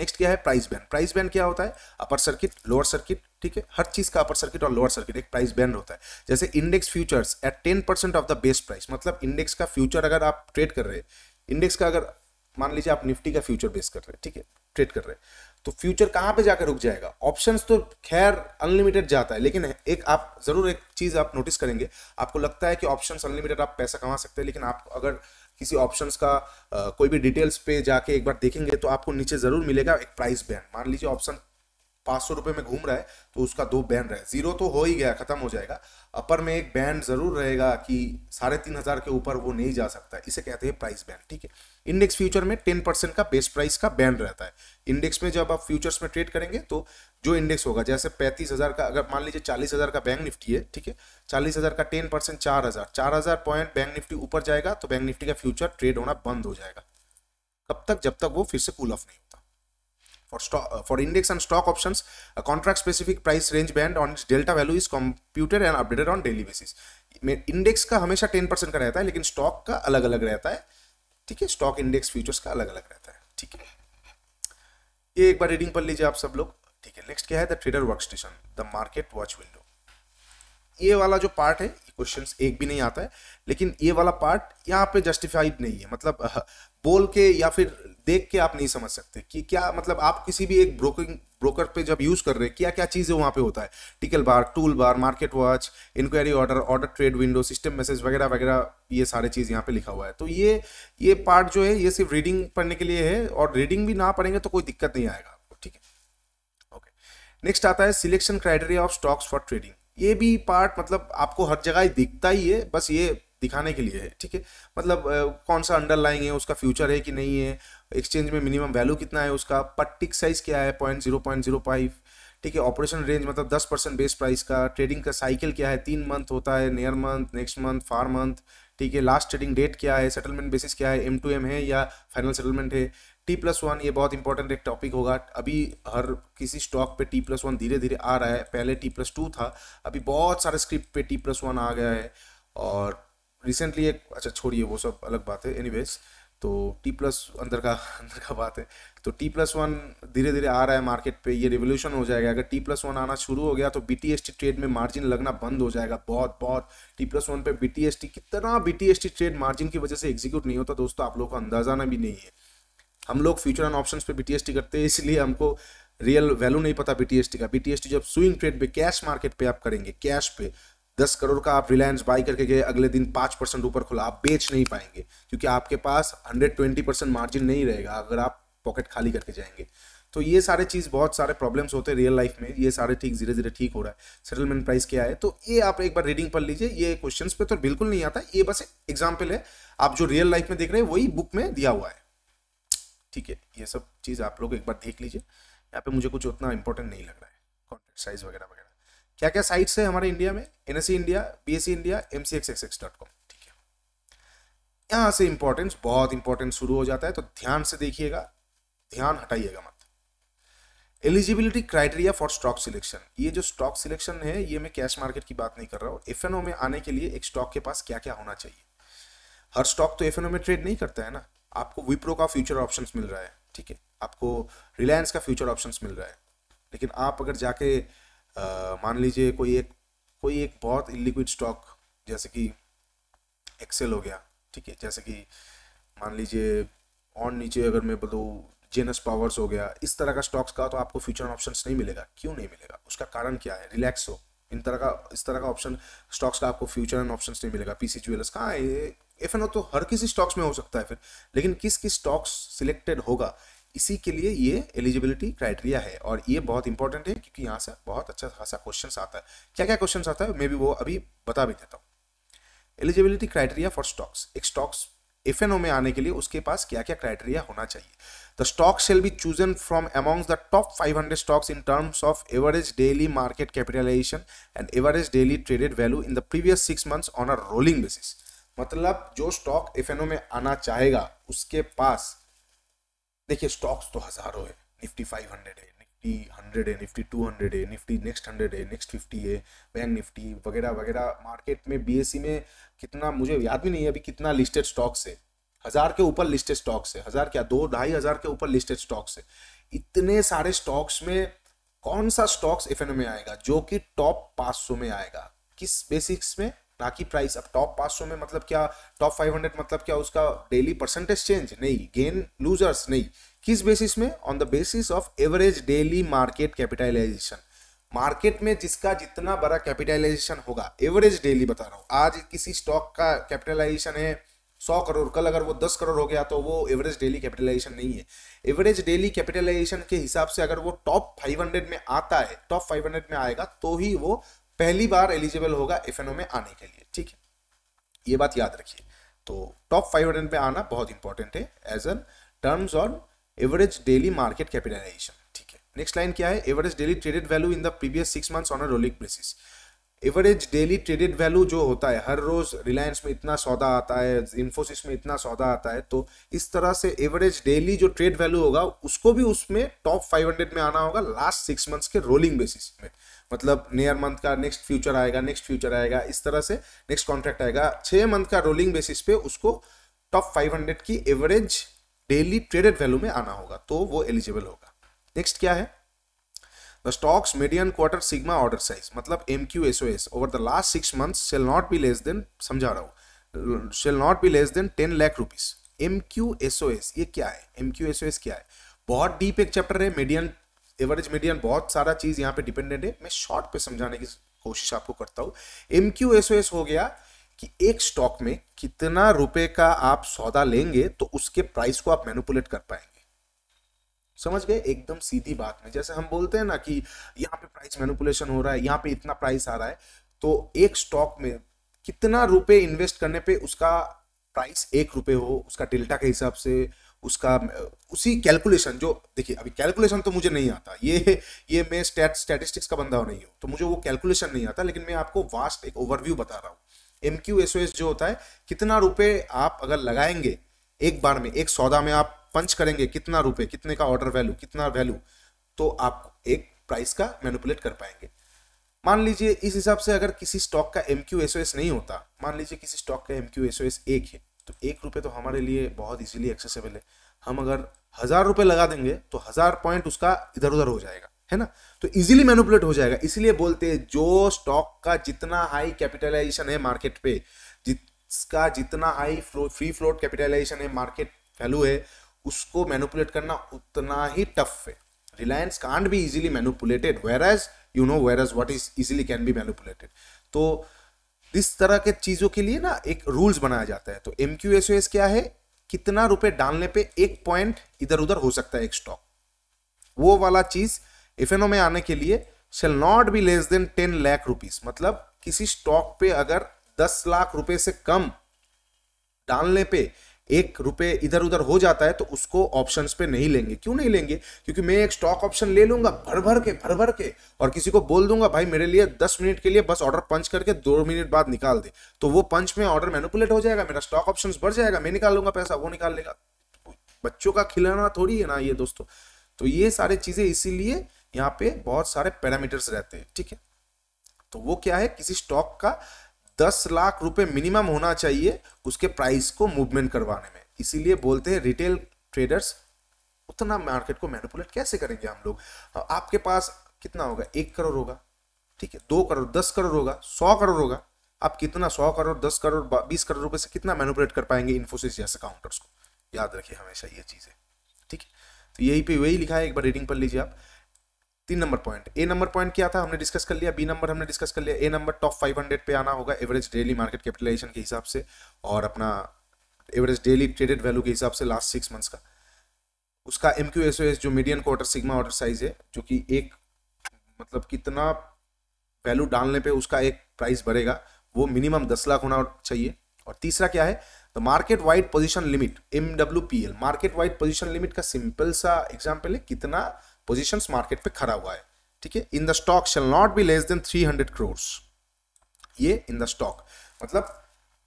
नेक्स्ट क्या है प्राइस बैंड प्राइस बैंड क्या होता है अपर सर्किट लोअर सर्किट ठीक है हर चीज का अपर सर्किट और लोअर सर्किट एक प्राइस बैंड होता है जैसे index futures at ten percent of the best price मतलब इंडेक्स का फ्यूचर अगर आप ट्रेड कर रहे हैं इंडेक्स का अगर मान लीजिए आप निफ्टी का फ्यूचर बेस कर रहे हैं ठीक है ट्रेड कर रहे हैं तो फ्यूचर कहाँ पे जाकर रुक जाएगा ऑप्शन तो खैर अनलिमिटेड जाता है लेकिन एक आप ज़रूर एक चीज़ आप नोटिस करेंगे आपको लगता है कि ऑप्शन अनलिमिटेड आप पैसा कमा सकते हैं लेकिन आप अगर किसी ऑप्शन का आ, कोई भी डिटेल्स पे जाके एक बार देखेंगे तो आपको नीचे ज़रूर मिलेगा एक प्राइस बैंड मान लीजिए ऑप्शन पाँच सौ रुपये में घूम रहा है तो उसका दो बैन रहे जीरो तो हो ही गया खत्म हो जाएगा अपर में एक बैन जरूर रहेगा कि साढ़े तीन हज़ार के ऊपर वो नहीं जा सकता इसे कहते हैं प्राइस बैन ठीक है इंडेक्स फ्यूचर में टेन परसेंट का बेस प्राइस का बैन रहता है इंडेक्स में जब आप फ्यूचर्स में ट्रेड करेंगे तो जो इंडेक्स होगा जैसे पैंतीस हज़ार का अगर मान लीजिए चालीस हज़ार का बैंक निफ्टी है ठीक है चालीस हज़ार का टेन परसेंट चार हज़ार चार हज़ार पॉइंट बैंक निफ्टी ऊपर जाएगा तो बैंक निफ्टी का फ्यूचर ट्रेड होना बंद हो जाएगा कब तक जब तक वो फिर से कूल ऑफ नहीं होता For, stock, uh, for index and stock options, a contract-specific price range band on its delta value is computed and updated on daily basis. Index का हमेशा टेन परसेंट का रहता है लेकिन स्टॉक का अलग अलग रहता है ठीक है स्टॉक इंडेक्स फ्यूचर्स का अलग अलग रहता है ठीक है ये एक बार रीडिंग पढ़ लीजिए आप सब लोग ठीक है नेक्स्ट क्या है the trader work station the market watch window ये वाला जो पार्ट है क्वेश्चन एक भी नहीं आता है लेकिन ये वाला पार्ट यहाँ पे जस्टिफाइड नहीं है मतलब बोल के या फिर देख के आप नहीं समझ सकते कि क्या मतलब आप किसी भी एक ब्रोकिंग ब्रोकर पे जब यूज कर रहे हैं क्या क्या चीजें वहाँ पे होता है टिकल bar tool bar market watch inquiry order order trade window system message वगैरह वगैरह ये सारे चीज यहाँ पे लिखा हुआ है तो ये ये पार्ट जो है ये सिर्फ रीडिंग पढ़ने के लिए है और रीडिंग भी ना पढ़ेंगे तो कोई दिक्कत नहीं आएगा आपको ठीक है ओके नेक्स्ट आता है selection criteria of stocks for trading ये भी पार्ट मतलब आपको हर जगह दिखता ही है बस ये दिखाने के लिए है ठीक है मतलब कौन सा अंडरलाइंग है उसका फ्यूचर है कि नहीं है एक्सचेंज में मिनिमम वैल्यू कितना है उसका पट्टिक साइज क्या है point zero point zero five ठीक है ऑपरेशन रेंज मतलब दस परसेंट बेस प्राइस का ट्रेडिंग का साइकिल क्या है तीन मंथ होता है near month next month far month ठीक है लास्ट ट्रेडिंग डेट क्या है सेटलमेंट बेसिस क्या है एम टू एम है या फाइनल सेटलमेंट है टी प्लस वन ये बहुत इंपॉर्टेंट एक टॉपिक होगा अभी हर किसी स्टॉक पे टी प्लस वन धीरे धीरे आ रहा है पहले टी प्लस टू था अभी बहुत सारे स्क्रिप्ट पे टी प्लस वन आ गया है और रिसेंटली एक अच्छा छोड़िए वो सब अलग बात है एनी तो टी प्लस अंदर का अंदर का बात है तो टी प्लस वन धीरे धीरे आ रहा है मार्केट पे ये रिवोल्यूशन हो जाएगा अगर टी प्लस वन आना शुरू हो गया तो B T T S trade में मार्जिन लगना बंद हो जाएगा बहुत बहुत टी प्लस वन पे बी टी टी एस कितना B T T S trade margin की वजह से एग्जीक्यूट नहीं होता दोस्तों आप लोगों को अंदाजा ना भी नहीं है हम लोग फ्यूचर एंड ऑप्शन पर बी करते हैं इसलिए हमको रियल वैल्यू नहीं पता बी का बी जब स्विंग ट्रेड पे कैश मार्केट पे आप करेंगे कैश पे दस करोड़ का आप रिलायंस बाई करके गए अगले दिन पाँच परसेंट ऊपर खुला आप बेच नहीं पाएंगे क्योंकि आपके पास हंड्रेड ट्वेंटी परसेंट मार्जिन नहीं रहेगा अगर आप पॉकेट खाली करके जाएंगे तो ये सारे चीज़ बहुत सारे प्रॉब्लम्स होते हैं रियल लाइफ में ये सारे ठीक धीरे धीरे ठीक हो रहा है सेटलमेंट प्राइस क्या है तो ये आप एक बार रीडिंग पढ़ लीजिए ये क्वेश्चन पे तो बिल्कुल नहीं आता ये बस एग्जाम्पल है आप जो रियल लाइफ में देख रहे हैं वही बुक में दिया हुआ है ठीक है ये सब चीज़ आप लोग एक बार देख लीजिए यहाँ पे मुझे कुछ उतना इंपॉर्टेंट नहीं लग रहा है कॉन्टेक्ट साइज वगैरह वगैरह क्या क्या साइट्स है हमारे इंडिया में N India B India M ठीक है यहाँ से इंपॉर्टेंस बहुत इंपॉर्टेंट शुरू हो जाता है तो ध्यान से देखिएगा ध्यान हटाइएगा मत eligibility criteria for stock selection ये जो स्टॉक सिलेक्शन है ये मैं कैश मार्केट की बात नहीं कर रहा हूँ एफ में आने के लिए एक स्टॉक के पास क्या क्या होना चाहिए हर स्टॉक तो एफ में ट्रेड नहीं करता है ना आपको विप्रो का फ्यूचर ऑप्शन मिल रहा है ठीक है आपको रिलायंस का फ्यूचर ऑप्शन मिल रहा है लेकिन आप अगर जाके मान लीजिए कोई एक कोई एक बहुत इलिक्विड स्टॉक जैसे कि एक्सेल हो गया ठीक है जैसे कि मान लीजिए और नीचे अगर मैं बोलूँ जेनस पावर्स हो गया इस तरह का स्टॉक्स का तो आपको फ्यूचर ऑप्शन नहीं मिलेगा क्यों नहीं मिलेगा उसका कारण क्या है रिलैक्स हो इन तरह का इस तरह का ऑप्शन स्टॉक्स का आपको फ्यूचर एंड ऑप्शन नहीं मिलेगा पी सी ज्वेलर्स कहाँ ये एफ एन ओ तो हर किसी स्टॉक्स में हो सकता है फिर लेकिन किस किस स्टॉक्स सिलेक्टेड होगा इसी के लिए ये एलिजिबिलिटी क्राइटेरिया है और ये बहुत इंपॉर्टेंट है क्योंकि यहाँ से बहुत अच्छा खासा क्वेश्चन आता है क्या क्या क्वेश्चन आता है मे बी वो अभी बता भी देता हूँ एलिजिबिलिटी क्राइटेरिया फॉर स्टॉक्स एक स्टॉक्स एफ में आने के लिए उसके पास क्या क्या क्राइटेरिया होना चाहिए the stock shall be chosen from amongst the top hundred stocks in terms of average daily market capitalization and average daily traded value in the previous six months on a rolling basis मतलब जो स्टॉक एफ में आना चाहेगा उसके पास देखिए स्टॉक्स तो हजारों है निफ्टी फाइव हंड्रेड है निफ्टी हंड्रेड है निफ्टी टू हंड्रेड है निफ्टी नेक्स्ट हंड्रेड है नेक्स्ट फिफ्टी है वैन निफ्टी वगैरह वगैरह मार्केट में बी e में कितना मुझे याद भी नहीं है अभी कितना लिस्टेड स्टॉक्स है हजार के ऊपर लिस्टेड स्टॉक्स है हजार क्या दो ढाई हजार के ऊपर लिस्टेड स्टॉक्स है इतने सारे स्टॉक्स में कौन सा स्टॉक्स एफ में आएगा जो कि टॉप 500 में आएगा किस बेसिक्स में ना कि प्राइस अब टॉप पाँच में मतलब क्या टॉप 500 मतलब क्या उसका डेली परसेंटेज चेंज नहीं गेन लूजर्स नहीं किस बेसिस में on the basis of average daily market capitalization market में जिसका जितना बड़ा कैपिटलाइजेशन होगा एवरेज डेली बता रहा हूँ आज किसी स्टॉक का कैपिटलाइजेशन है सौ करोड़ कल अगर वो दस करोड़ हो गया तो वो एवरेज डेली कैपिटलाइजेशन नहीं है एवरेज डेली कैपिटलाइजेशन के हिसाब से अगर वो टॉप फाइव हंड्रेड में आता है टॉप फाइव हंड्रेड में आएगा तो ही वो पहली बार एलिजिबल होगा एफ में आने के लिए ठीक है ये बात याद रखिए तो टॉप हंड्रेड पे आना बहुत इंपॉर्टेंट है as in terms on average daily market capitalization ठीक है नेक्स्ट लाइन क्या है average daily traded value in the previous six months on a rolling basis average daily traded value जो होता है हर रोज रिलायंस में इतना सौदा आता है इन्फोसिस में इतना सौदा आता है तो इस तरह से एवरेज डेली जो ट्रेड वैल्यू होगा उसको भी उसमें टॉप 500 में आना होगा लास्ट सिक्स मंथ्स के रोलिंग बेसिस में मतलब नियर मंथ का नेक्स्ट फ्यूचर आएगा नेक्स्ट फ्यूचर आएगा इस तरह से नेक्स्ट कॉन्ट्रैक्ट आएगा छः मंथ का रोलिंग बेसिस पे उसको टॉप 500 की एवरेज डेली ट्रेडेड वैल्यू में आना होगा तो वो एलिजिबल होगा नेक्स्ट क्या है the stocks median quarter sigma order size मतलब M Q S O S over the last six month shall not be less than समझा रहा हूँ shall not be less than ten lakh rupees M Q S O S ये क्या है M Q S O S क्या है बहुत डीप एक चैप्टर है मीडियन एवरेज मीडियन बहुत सारा चीज यहाँ पे डिपेंडेंट है मैं शॉर्ट पे समझाने की कोशिश आपको करता हूँ M Q S O S हो गया कि एक स्टॉक में कितना रुपए का आप सौदा लेंगे तो उसके प्राइस को आप मैनुपुलेट कर पाएंगे समझ गए एकदम सीधी बात में जैसे हम बोलते हैं ना कि यहाँ पे प्राइस मैनुपुलेशन हो रहा है यहाँ पे इतना प्राइस आ रहा है तो एक स्टॉक में कितना रुपए इन्वेस्ट करने पे उसका प्राइस एक रुपए हो उसका डेल्टा के हिसाब से उसका उसी कैलकुलेशन जो देखिए अभी कैलकुलेशन तो मुझे नहीं आता ये ये मैं स्टैट स्टैटिस्टिक्स का बंदा नहीं हूँ तो मुझे वो कैलकुलेशन नहीं आता लेकिन मैं आपको वास्ट एक ओवरव्यू बता रहा हूँ M Q S O S जो होता है कितना रुपये आप अगर लगाएंगे एक बार में एक सौदा में आप पंच करेंगे कितना रुपये कितने का ऑर्डर वैल्यू कितना वैल्यू तो आप एक प्राइस का मैनिपुलेट कर पाएंगे मान लीजिए इस हिसाब से अगर किसी स्टॉक का M Q S O S नहीं होता मान लीजिए किसी स्टॉक का M Q S O S एक है तो एक रुपये तो हमारे लिए बहुत इजीली एक्सेसिबल है हम अगर हज़ार रुपये लगा देंगे तो हज़ार पॉइंट उसका इधर उधर हो जाएगा है ना तो इजीली मैनुपुलेट हो जाएगा इसलिए बोलते हैं जो स्टॉक का जितना हाई कैपिटलाइजेशन है मार्केट पे जिसका जितना high flow free float capitalization है मार्केट वैल्यू है उसको मैनुपुलेट करना उतना ही टफ है रिलायंस कांड भी easily manipulated where as you know where as what is easily can be manipulated तो इस तरह के चीज़ों के लिए ना एक रूल्स बनाया जाता है तो एम क्यू एस एस क्या है कितना रुपए डालने पे एक पॉइंट इधर उधर हो सकता है एक स्टॉक वो वाला चीज़ एफ में आने के लिए shall not be less than ten lakh rupees मतलब किसी स्टॉक पे अगर दस लाख रुपए से कम डालने पे एक रुपए इधर उधर हो जाता है तो उसको ऑप्शन पे नहीं लेंगे क्यों नहीं लेंगे क्योंकि मैं एक स्टॉक ऑप्शन ले लूंगा भर भर के भर भर के और किसी को बोल दूंगा भाई मेरे लिए दस मिनट के लिए बस ऑर्डर पंच करके दो मिनट बाद निकाल दे तो वो पंच में ऑर्डर मैनुपुलेट हो जाएगा मेरा स्टॉक ऑप्शन बढ़ जाएगा मैं निकाल लूंगा पैसा वो निकाल लेगा बच्चों का खिलाना थोड़ी है ना ये दोस्तों तो ये सारे चीजें इसीलिए यहाँ पे बहुत सारे पैरामीटर्स रहते हैं ठीक है तो वो क्या है किसी स्टॉक का दस लाख रुपए मिनिमम होना चाहिए उसके प्राइस को मूवमेंट करवाने में इसीलिए बोलते हैं रिटेल ट्रेडर्स उतना मार्केट को मैनिपुलेट कैसे करेंगे हम लोग हाँ, आपके पास कितना होगा एक करोड़ होगा ठीक है दो करोड़ दस करोड़ होगा सौ करोड़ होगा आप कितना सौ करोड़ दस करोड़ बीस करोड़ रुपए से कितना मैनिपुलेट कर पाएंगे इन्फोसिस जैसे काउंटर्स को याद रखिए हमेशा ये चीज़ें ठीक है तो यही पे वही लिखा है एक बार रीडिंग पढ़ लीजिए आप तीन number point A number point क्या था हमने डिस्कस कर लिया बी नंबर हमने डिस्कस कर लिया ए नंबर टॉप 500 पे आना होगा एवरेज डेली मार्केट कैपिटलाइजेशन के हिसाब से और अपना एवरेज डेली ट्रेडेड वैल्यू के हिसाब से लास्ट सिक्स मंथ्स का उसका M Q S O S जो medium quarter sigma order size है जो कि एक मतलब कितना वैल्यू डालने पर उसका एक प्राइस बढ़ेगा वो मिनिमम दस लाख होना चाहिए और तीसरा क्या है तो market wide position limit M W P L market wide position limit का सिंपल सा एग्जाम्पल है कितना पोजिशन मार्केट पे खड़ा हुआ है ठीक है in the stock shall not be less than three hundred crores ये इन द स्टॉक मतलब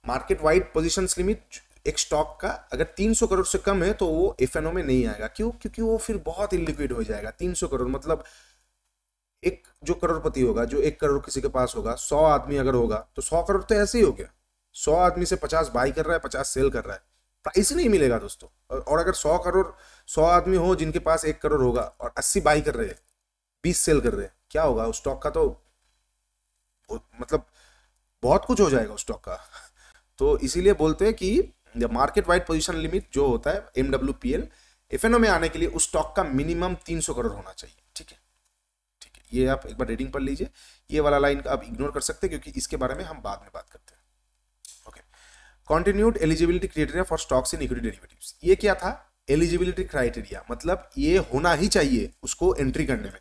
मार्केट वाइड पोजिशन लिमिट एक स्टॉक का अगर 300 करोड़ से कम है तो वो एफ में नहीं आएगा क्यों क्योंकि वो फिर बहुत इनलिक्विड हो जाएगा 300 करोड़ मतलब एक जो करोड़पति होगा जो एक करोड़ किसी के पास होगा 100 आदमी अगर होगा तो 100 करोड़ तो ऐसे ही हो गया 100 आदमी से 50 बाई कर रहा है 50 सेल कर रहा है प्राइस तो नहीं मिलेगा दोस्तों और अगर सौ करोड़ सौ आदमी हो जिनके पास एक करोड़ होगा और अस्सी बाई कर रहे हैं बीस सेल कर रहे हैं क्या होगा उस स्टॉक का तो मतलब बहुत कुछ हो जाएगा उस स्टॉक का तो इसीलिए बोलते हैं कि मार्केट वाइड पोजिशन लिमिट जो होता है M W P L F N O में आने के लिए उस स्टॉक का मिनिमम तीन सौ करोड़ होना चाहिए ठीक है ठीक है ये आप एक बार रीडिंग पढ़ लीजिए ये वाला लाइन आप इग्नोर कर सकते हैं क्योंकि इसके बारे में हम बाद में बात करते हैं continued eligibility criteria for stocks in equity derivative ये क्या था एलिजिबिलिटी क्राइटेरिया मतलब ये होना ही चाहिए उसको एंट्री करने में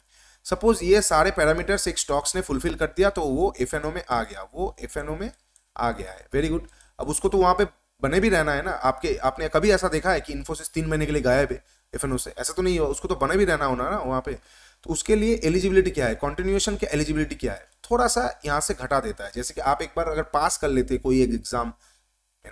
सपोज ये सारे पैरामीटर्स एक स्टॉक्स ने फुलफिल कर दिया तो वो एफ में आ गया वो एफ में आ गया है वेरी गुड अब उसको तो वहाँ पे बने भी रहना है ना आपके आपने कभी ऐसा देखा है कि इन्फोसिस तीन महीने के लिए गायब है एफ से ऐसा तो नहीं हुआ उसको तो बने भी रहना होना ना वहाँ पे तो उसके लिए एलिजिबिलिटी क्या है कॉन्टिन्यूएशन की एलिजिबिलिटी क्या है थोड़ा सा यहाँ से घटा देता है जैसे कि आप एक बार अगर पास कर लेते कोई एक एग्जाम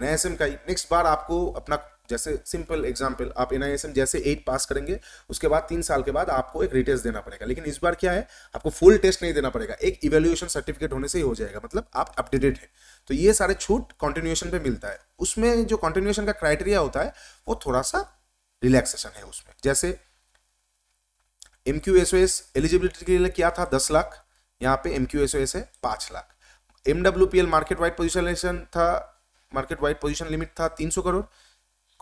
एन का नेक्स्ट बार आपको अपना जैसे सिंपल एग्जाम्पल आप एन जैसे एट पास करेंगे उसके बाद तीन साल के बाद आपको एक रिटेस्ट देना पड़ेगा लेकिन इस बार क्या है आपको फुल टेस्ट नहीं देना पड़ेगा एक इवेल्यूएशन सर्टिफिकेट होने से ही हो जाएगा मतलब आप अपडेटेड हैं तो ये सारे छूट कॉन्टिन्यूएशन पे मिलता है उसमें जो कॉन्टिन्यूएशन का क्राइटेरिया होता है वो थोड़ा सा रिलैक्सेशन है उसमें जैसे M Q S O S eligibility के लिए क्या था दस लाख यहाँ पे M Q S O S है पाँच lakh M W P L market wide position था मार्केट वाइड पोजिशन लिमिट था तीन करोड़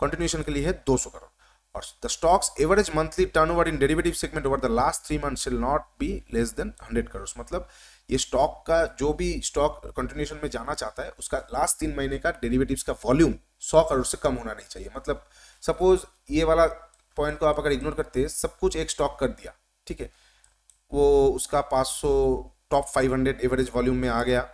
कंटिन्यूशन के लिए है दो करोड़ और the stocks average monthly turnover in derivative segment over the last three month shall not be less than hundred crore मतलब ये स्टॉक का जो भी स्टॉक कंटिन्यूशन में जाना चाहता है उसका लास्ट तीन महीने का डेरिवेटिव्स का वॉल्यूम सौ करोड़ से कम होना नहीं चाहिए मतलब सपोज ये वाला पॉइंट को आप अगर इग्नोर करते सब कुछ एक स्टॉक कर दिया ठीक है वो उसका पाँच टॉप फाइव एवरेज वॉल्यूम में आ गया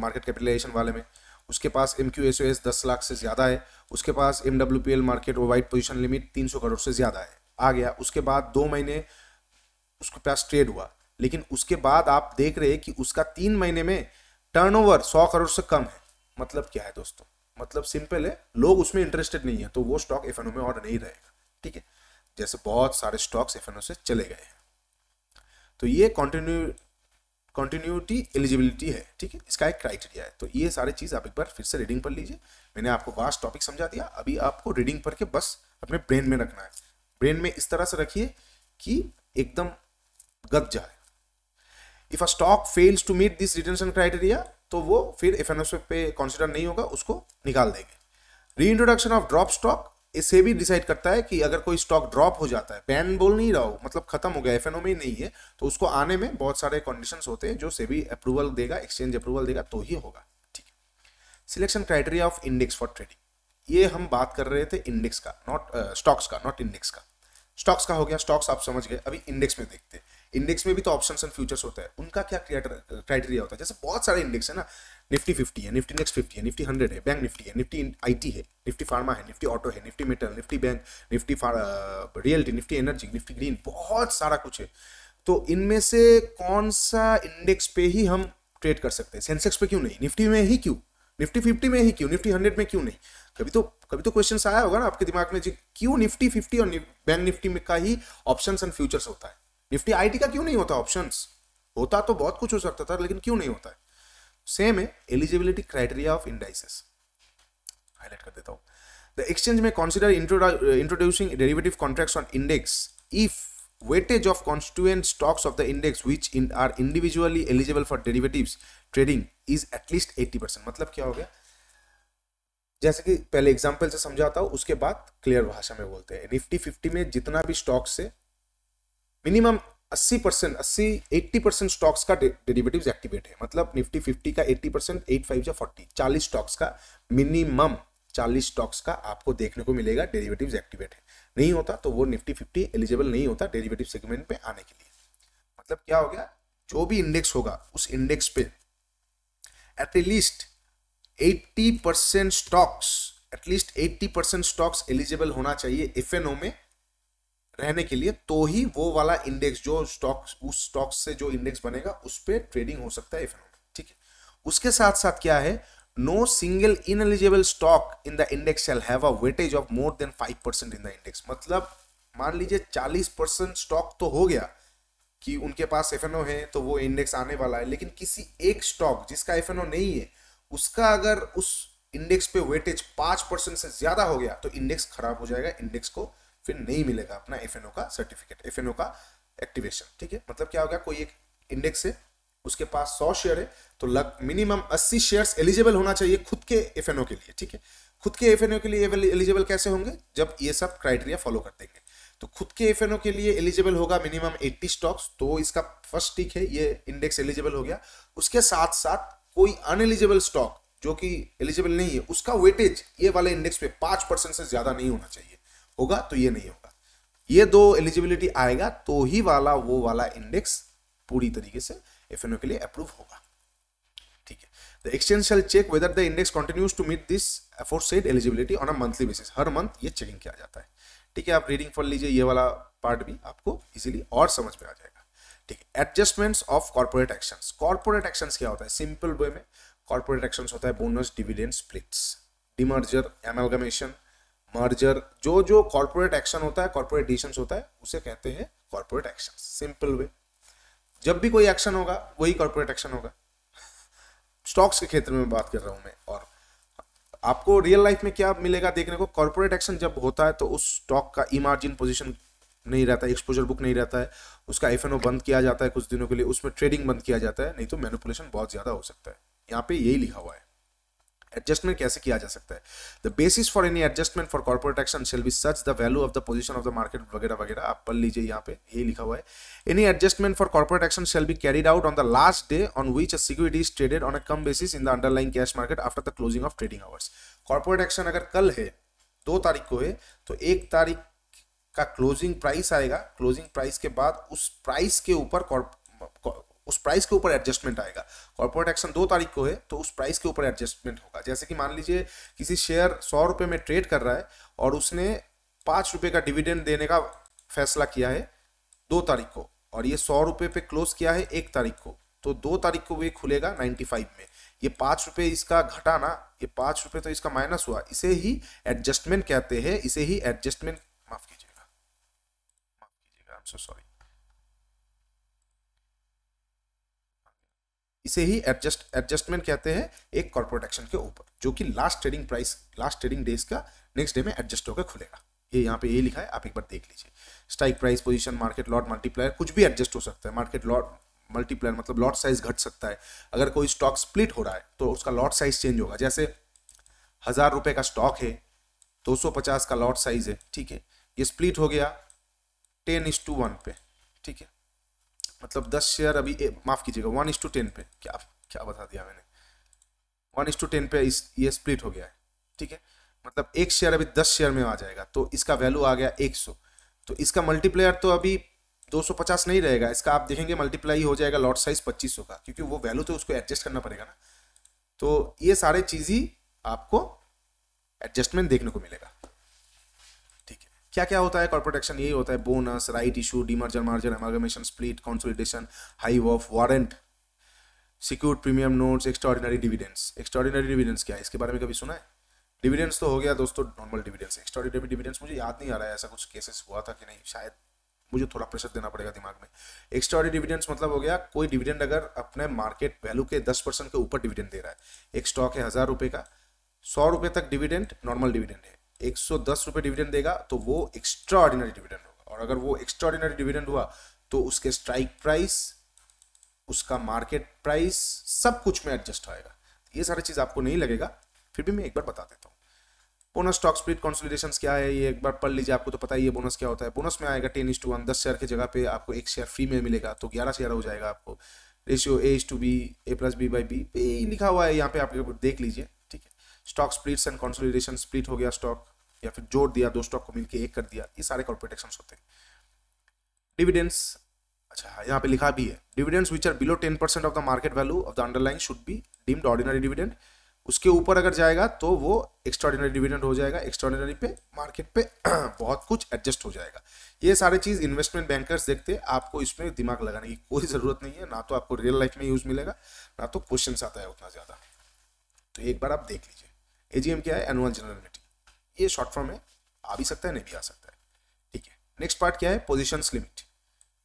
मार्केट कैपिटलाइजेशन वाले में उसके पास M Q S O S दस लाख से ज़्यादा है उसके पास M W P L market wide position limit तीन सौ करोड़ से ज़्यादा है आ गया उसके बाद दो महीने उसके पास ट्रेड हुआ लेकिन उसके बाद आप देख रहे हैं कि उसका तीन महीने में टर्नओवर सौ करोड़ से कम है मतलब क्या है दोस्तों मतलब सिंपल है लोग उसमें इंटरेस्टेड नहीं है तो वो स्टॉक एफ में और नहीं रहेगा ठीक है जैसे बहुत सारे स्टॉक्स एफ से चले गए हैं तो ये कंटिन्यू कंटिन्यूटी एलिजिबिलिटी है ठीक है इसका एक क्राइटेरिया है तो ये सारी चीज़ आप एक बार फिर से रीडिंग पर लीजिए मैंने आपको वास्ट टॉपिक समझा दिया अभी आपको रीडिंग पढ़ के बस अपने ब्रेन में रखना है ब्रेन में इस तरह से रखिए कि एकदम गद जाए if a stock fails to meet this retention criteria तो वो फिर एफ पे कॉन्सिडर नहीं होगा उसको निकाल देंगे री इंट्रोडक्शन ऑफ ड्रॉप स्टॉक इसे भी डिसाइड करता है कि अगर कोई स्टॉक ड्रॉप हो जाता है बैन बोल नहीं रहा हो मतलब खत्म हो गया एफ में नहीं है तो उसको आने में बहुत सारे कंडीशंस होते हैं जो सेबी अप्रूवल देगा एक्सचेंज अप्रूवल देगा तो ही होगा ठीक है selection criteria of index for trading ये हम बात कर रहे थे इंडेक्स का नॉट स्टॉक्स uh, का नॉट इंडेक्स का स्टॉक्स का हो गया स्टॉक्स आप समझ गए अभी इंडेक्स में देखते हैं इंडेक्स में भी तो ऑप्शन एंड फ्यूचर्स होता है उनका क्या क्राइटेरिया होता है जैसे बहुत सारे इंडेक्स है ना निफ्टी फिफ्टी है निफ्टी नेक्स्ट फिफ्टी है निफ्टी हंड्रेड है बैंक निफ्टी है निफ्टी आईटी है निफ्टी फार्मा है निफ्टी ऑटो है Nifty metal Nifty bank Nifty realty Nifty energy Nifty green बहुत सारा कुछ है तो इनमें से कौन सा इंडेक्स पे ही हम ट्रेड कर सकते हैं सेंसेक्स पे क्यों नहीं निफ्टी में ही क्यों निफ्टी फिफ्टी में ही क्यों निफ्टी हंड्रेड में क्यों नहीं कभी तो कभी तो क्वेश्चन आया होगा ना आपके दिमाग में जी क्यों निफ्टी फिफ्टी और बैंक निफ्टी में का ही ऑप्शन एंड फ्यूचर्स होता है निफ्टी आई का क्यों नहीं होता ऑप्शन होता तो बहुत कुछ हो सकता था लेकिन क्यों नहीं होता है सेम है eligibility criteria of indices highlight कर देता हूँ द एक्सचेंज में consider introducing derivative contracts on index if weightage of constituent stocks of the index which in are individually eligible for derivative trading is at least eighty percent मतलब क्या हो गया जैसे कि पहले एग्जाम्पल से समझाता हूँ उसके बाद क्लियर भाषा में बोलते हैं निफ्टी फिफ्टी में जितना भी स्टॉक्स है मिनिमम 80 परसेंट अस्सी एट्टी परसेंट स्टॉक्स का डेरिवेटिव्स एक्टिवेट है मतलब निफ्टी 50 का 80 परसेंट एट फाइव या फोर्टी चालीस स्टॉक्स का मिनिमम 40 स्टॉक्स का आपको देखने को मिलेगा डेरिवेटिव्स एक्टिवेट है नहीं होता तो वो निफ्टी 50 एलिजिबल नहीं होता डेरिवेटिव सेगमेंट पे आने के लिए मतलब क्या हो गया जो भी इंडेक्स होगा उस इंडेक्स पे at least eighty percent stocks at least eighty percent stocks eligible होना चाहिए एफ में रहने के लिए तो ही वो वाला इंडेक्स जो स्टॉक उस स्टॉक से जो इंडेक्स बनेगा उस पर ट्रेडिंग हो सकता है ठीक है उसके साथ साथ क्या है no single ineligible stock in the index shall have weightage of more than five percent in the index मतलब मान लीजिए चालीस परसेंट स्टॉक तो हो गया कि उनके पास एफ है तो वो इंडेक्स आने वाला है लेकिन किसी एक स्टॉक जिसका एफ नहीं है उसका अगर उस इंडेक्स पे वेटेज पांच परसेंट से ज़्यादा हो गया तो इंडेक्स खराब हो जाएगा इंडेक्स को फिर नहीं मिलेगा अपना एफ का सर्टिफिकेट एफ का एक्टिवेशन ठीक है मतलब क्या हो गया कोई एक इंडेक्स है उसके पास 100 शेयर है तो लग मिनिमम 80 शेयर्स एलिजिबल होना चाहिए खुद के एफ के लिए ठीक है खुद के एफ के लिए एलिजिबल कैसे होंगे जब ये सब क्राइटेरिया फॉलो कर देंगे तो खुद के एफ के लिए एलिजिबल होगा मिनिमम 80 स्टॉक्स तो इसका फर्स्ट टिक है ये इंडेक्स एलिजिबल हो गया उसके साथ साथ कोई अनएलिजिबल स्टॉक जो कि एलिजिबल नहीं है उसका वेटेज ये वाले इंडेक्स पे पांच परसेंट से ज़्यादा नहीं होना चाहिए होगा तो ये नहीं होगा ये दो एलिजिबिलिटी आएगा तो ही वाला वो वाला इंडेक्स पूरी तरीके से एफ के लिए अप्रूव होगा ठीक है the exchange shall check whether the index continues to meet this aforesaid eligibility on a monthly basis हर मंथ ये चेकिंग किया जाता है ठीक है आप रीडिंग पढ़ लीजिए ये वाला पार्ट भी आपको इजिली और समझ में आ जाएगा ठीक है adjustments of corporate action corporate action क्या होता है सिंपल वे में कॉर्पोरेट एक्शन होता है bonus dividend splits demerger amalgamation merger जो जो कॉर्पोरेट एक्शन होता है कॉर्पोरेट डिसीशन होता है उसे कहते हैं कॉर्पोरेट एक्शन सिंपल वे जब भी कोई एक्शन होगा वही कॉर्पोरेट एक्शन होगा स्टॉक्स के क्षेत्र में बात कर रहा हूँ मैं और आपको रियल लाइफ में क्या मिलेगा देखने को कॉर्पोरेट एक्शन जब होता है तो उस स्टॉक का इमार्जिन पोजिशन नहीं रहता है एक्सपोजर बुक नहीं रहता है उसका एफ बंद किया जाता है कुछ दिनों के लिए उसमें ट्रेडिंग बंद किया जाता है नहीं तो मैनिपुलेशन बहुत ज़्यादा हो सकता है यहाँ पे यही लिखा हुआ है एडजस्टमेंट कैसे किया जा सकता है the basis for any adjustment for corporate action shall be such the value of the position of the market वगैरह वगैरह आप पढ़ लीजिए यहाँ पे यही लिखा हुआ है any adjustment for corporate action shall be carried out on the last day on which security traded on a cum basis in the underline cash market after the closing of trading hours corporate action अगर कल है दो तारीख को है तो एक तारीख का क्लोजिंग प्राइस आएगा क्लोजिंग प्राइस के बाद उस प्राइस के ऊपर उस प्राइस के ऊपर एडजस्टमेंट आएगा कॉर्पोरेट एक्शन दो तारीख को है तो उस प्राइस के ऊपर एडजस्टमेंट होगा जैसे कि मान लीजिए किसी शेयर सौ रुपये में ट्रेड कर रहा है और उसने पाँच रुपये का डिविडेंड देने का फैसला किया है दो तारीख को और ये सौ रुपये पे क्लोज किया है एक तारीख को तो दो तारीख को ये खुलेगा नाइन्टी फाइव में ये पाँच रुपये इसका घटाना ये पाँच रुपये तो इसका माइनस हुआ इसे ही एडजस्टमेंट कहते हैं इसे ही एडजस्टमेंट माफ कीजिएगा माफ कीजिएगा आई एम सो सॉरी इसे ही एडजस्ट एडजस्टमेंट कहते हैं एक कॉर्पोरेट एक्शन के ऊपर जो कि last trading price last trading days का नेक्स्ट डे में एडजस्ट होकर खुलेगा ये यहाँ पे ये लिखा है आप एक बार देख लीजिए strike price position market lot multiplier कुछ भी एडजस्ट हो सकता है मार्केट लॉट मल्टीप्लायर मतलब लॉट साइज घट सकता है अगर कोई स्टॉक स्प्लिट हो रहा है तो उसका लॉट साइज चेंज होगा जैसे हज़ार रुपये का स्टॉक है दो सौ पचास का लॉट साइज है ठीक है ये स्प्लिट हो गया टेन इज टू वन पे ठीक है मतलब दस शेयर अभी माफ़ कीजिएगा वन इज टू टेन पे क्या क्या बता दिया मैंने वन इज टू टेन पे इस ये स्प्लिट हो गया है ठीक है मतलब एक शेयर अभी दस शेयर में आ जाएगा तो इसका वैल्यू आ गया एक सौ तो इसका मल्टीप्लेयर तो अभी दो सौ पचास नहीं रहेगा इसका आप देखेंगे मल्टीप्लाई हो जाएगा लॉट साइज पच्चीस सौ का क्योंकि वो वैल्यू तो उसको एडजस्ट करना पड़ेगा ना तो ये सारे चीज़ ही आपको एडजस्टमेंट देखने को मिलेगा क्या क्या होता है कॉर्पोरेट एक्शन यही होता है bonus right issue demerger merger amalgamation split consolidation hive off warrant secured premium notes extraordinary dividends extraordinary dividends क्या है इसके बारे में कभी सुना है डिविडेंस तो हो गया दोस्तों नॉर्मल डिविडेंस एक्स्ट्रॉर्डिनरी डिविडेंस मुझे याद नहीं आ रहा है ऐसा कुछ केसेस हुआ था कि नहीं शायद मुझे थोड़ा प्रेशर देना पड़ेगा दिमाग में एक्स्ट्रॉर्डिनरी डिविडेंस मतलब हो गया कोई डिविडेंड अगर अपने मार्केट वैल्यू के दस परसेंट के ऊपर डिविडेंड दे रहा है एक स्टॉक है हज़ार रुपये का सौ रुपये तक डिविडेंड नॉर्मल डिविडेंड है एक सौ दस रुपये डिविडेंड देगा तो वो एक्स्ट्रा ऑर्डिनरी डिविडेंड होगा और अगर वो एक्स्ट्रा ऑर्डिनरी डिविडेंड हुआ तो उसके स्ट्राइक प्राइस उसका मार्केट प्राइस सब कुछ में एडजस्ट होएगा ये सारी चीज़ आपको नहीं लगेगा फिर भी मैं एक बार बता देता हूँ बोनस स्टॉक स्प्लिट कॉन्सोलिडेशन क्या है ये एक बार पढ़ लीजिए आपको तो पता ही है बोनस क्या होता है बोनस में आएगा टेन इज टू वन दस शेयर की जगह पे आपको एक शेयर फ्री में मिलेगा तो ग्यारह शेयर हो जाएगा आपको ratio A is to B A plus B by B लिखा हुआ है यहाँ पे आप देख लीजिए stock splits and consolidation split हो गया स्टॉक या फिर जोड़ दिया दो स्टॉक को मिलकर एक कर दिया ये सारे कॉर्पोरेट एक्शन होते हैं डिविडेंड्स अच्छा यहाँ पे लिखा भी है dividends which are below ten percent of the market value of the underline should be deemed ordinary dividend उसके ऊपर अगर जाएगा तो वो एक्स्ट्रॉर्डिनरी डिविडेंड हो जाएगा एक्स्ट्रॉर्डिनरी पे मार्केट पे बहुत कुछ एडजस्ट हो जाएगा ये सारे चीज़ इन्वेस्टमेंट बैंकर्स देखते आपको इसमें दिमाग लगाने की कोई ज़रूरत नहीं है ना तो आपको रियल लाइफ में यूज़ मिलेगा ना तो क्वेश्चन आता है उतना ज़्यादा तो एक बार आप देख लीजिए एजीएम क्या है एनुअल जनरल मीटिंग ये शॉर्ट फॉर्म है आ भी सकता है नहीं भी आ सकता है ठीक है नेक्स्ट पार्ट क्या है पोजिशंस लिमिट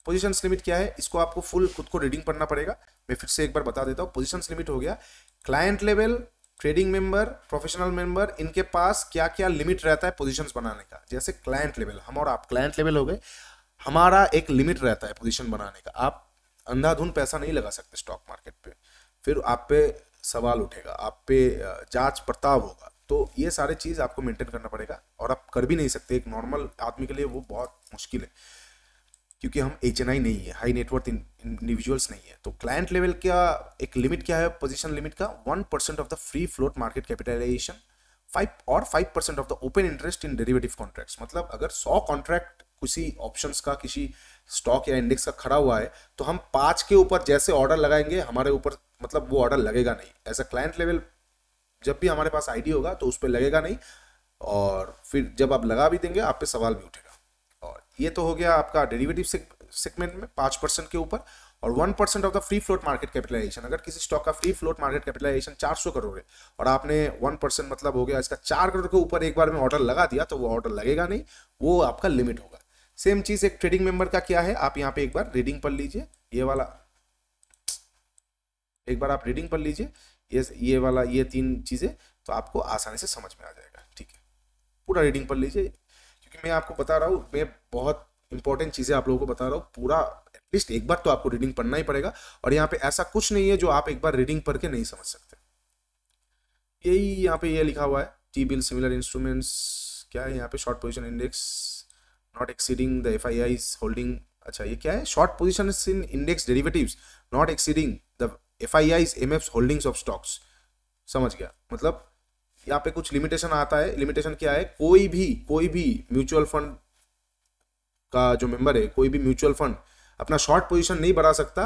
पोजिशंस लिमिट क्या है इसको आपको फुल खुद को रीडिंग पढ़ना पड़ेगा मैं फिर से एक बार बता देता हूँ पोजिशंस लिमिट हो गया client level trading member professional member इनके पास क्या क्या लिमिट रहता है पोजीशंस बनाने का जैसे क्लाइंट लेवल हम और आप क्लाइंट लेवल हो गए हमारा एक लिमिट रहता है पोजीशन बनाने का आप अंधाधुन पैसा नहीं लगा सकते स्टॉक मार्केट पे फिर आप पे सवाल उठेगा आप पे जांच पड़ताव होगा तो ये सारे चीज़ आपको मेंटेन करना पड़ेगा और आप कर भी नहीं सकते एक नॉर्मल आदमी के लिए वो बहुत मुश्किल है क्योंकि हम एच नहीं है हाई नेटवर्थ इंडिविजुअल्स नहीं है तो क्लाइंट लेवल का एक लिमिट क्या है पोजिशन लिमिट का one percent of the free float market capitalisation five और five percent of the open interest in derivative contracts मतलब अगर सौ कॉन्ट्रैक्ट किसी ऑप्शन का किसी स्टॉक या इंडेक्स का खड़ा हुआ है तो हम पाँच के ऊपर जैसे ऑर्डर लगाएंगे हमारे ऊपर मतलब वो ऑर्डर लगेगा नहीं अ क्लाइंट लेवल जब भी हमारे पास आईडी होगा तो उस पर लगेगा नहीं और फिर जब आप लगा भी देंगे आप पे सवाल भी उठेगा और ये तो हो गया आपका डेरिवेटिव सेगमेंट में पाँच परसेंट के ऊपर और one percent of the free float market capitalisation अगर किसी स्टॉक का फ्री फ्लोट मार्केट कैपिटलाइजेशन चार सौ करोड़ है और आपने वन परसेंट मतलब हो गया इसका चार करोड़ के ऊपर एक बार में ऑर्डर लगा दिया तो वो ऑर्डर लगेगा नहीं वो आपका लिमिट होगा सेम चीज़ एक ट्रेडिंग मेंबर का क्या है आप यहाँ पे एक बार रीडिंग पढ़ लीजिए ये वाला एक बार आप रीडिंग पढ़ लीजिए ये ये वाला ये तीन चीज़ें तो आपको आसानी से समझ में आ जाएगा ठीक है पूरा रीडिंग पढ़ लीजिए क्योंकि मैं आपको बता रहा हूँ मैं बहुत इंपॉर्टेंट चीज़ें आप लोगों को बता रहा हूँ पूरा एटलीस्ट एक बार तो आपको रीडिंग पढ़ना ही पड़ेगा और यहाँ पे ऐसा कुछ नहीं है जो आप एक बार रीडिंग पढ़ के नहीं समझ सकते यही यहाँ पे ये यह लिखा हुआ है टी बिल सिमिलर इंस्ट्रूमेंट्स क्या है यहाँ पे short position index not exceeding the F I I holding अच्छा ये क्या है short position in index derivative not exceeding the F I I M F holdings of stocks समझ गया मतलब यहाँ पे कुछ लिमिटेशन आता है लिमिटेशन क्या है कोई भी कोई भी म्यूचुअल फंड का जो मेंबर है कोई भी म्यूचुअल फंड अपना शॉर्ट पोजीशन नहीं बढ़ा सकता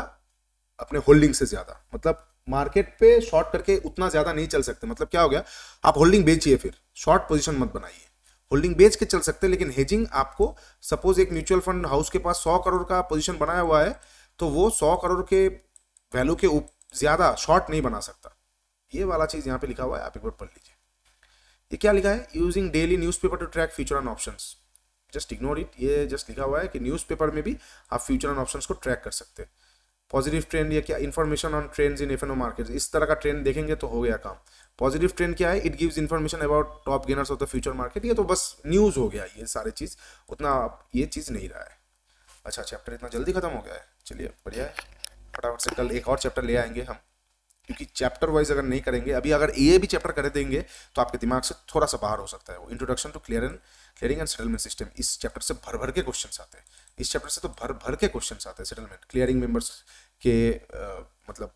अपने होल्डिंग से ज्यादा मतलब मार्केट पे शॉर्ट करके उतना ज्यादा नहीं चल सकते मतलब क्या हो गया आप होल्डिंग बेचिए फिर शॉर्ट पोजीशन मत बनाइए होल्डिंग बेच के चल सकते हैं लेकिन हेजिंग आपको सपोज एक म्यूचुअल फंड हाउस के पास सौ करोड़ का पोजीशन बनाया हुआ है तो वो सौ करोड़ के वैल्यू के ऊपर ज्यादा शॉर्ट नहीं बना सकता ये वाला चीज यहाँ पे लिखा हुआ है आप एक बार पढ़ लीजिए ये क्या लिखा है using daily newspaper to track future on option just ignore it ये जस्ट लिखा हुआ है कि न्यूज़ पेपर में भी आप फ्यूचर ऑन ऑप्शन को ट्रैक कर सकते हैं पॉजिटिव ट्रेंड या क्या information on trends in F N O market इस तरह का ट्रेंड देखेंगे तो हो गया काम पॉजिटिव ट्रेंड क्या है it gives information about top gainers of the future market ये तो बस न्यूज हो गया ये सारे चीज उतना ये चीज नहीं रहा है अच्छा चैप्टर अच्छा, इतना जल्दी खत्म हो गया है चलिए बढ़िया है फटाफट से कल एक और चैप्टर ले आएंगे हम क्योंकि चैप्टर वाइज अगर नहीं करेंगे अभी अगर ये भी चैप्टर कर देंगे तो आपके दिमाग से थोड़ा सा बाहर हो सकता है वो introduction to clear and clearing and settlement system इस चैप्टर से भर भर के क्वेश्चन आते हैं इस चैप्टर से तो भर भर के क्वेश्चन आते हैं सेटलमेंट क्लियरिंग मेंबर्स के आ, मतलब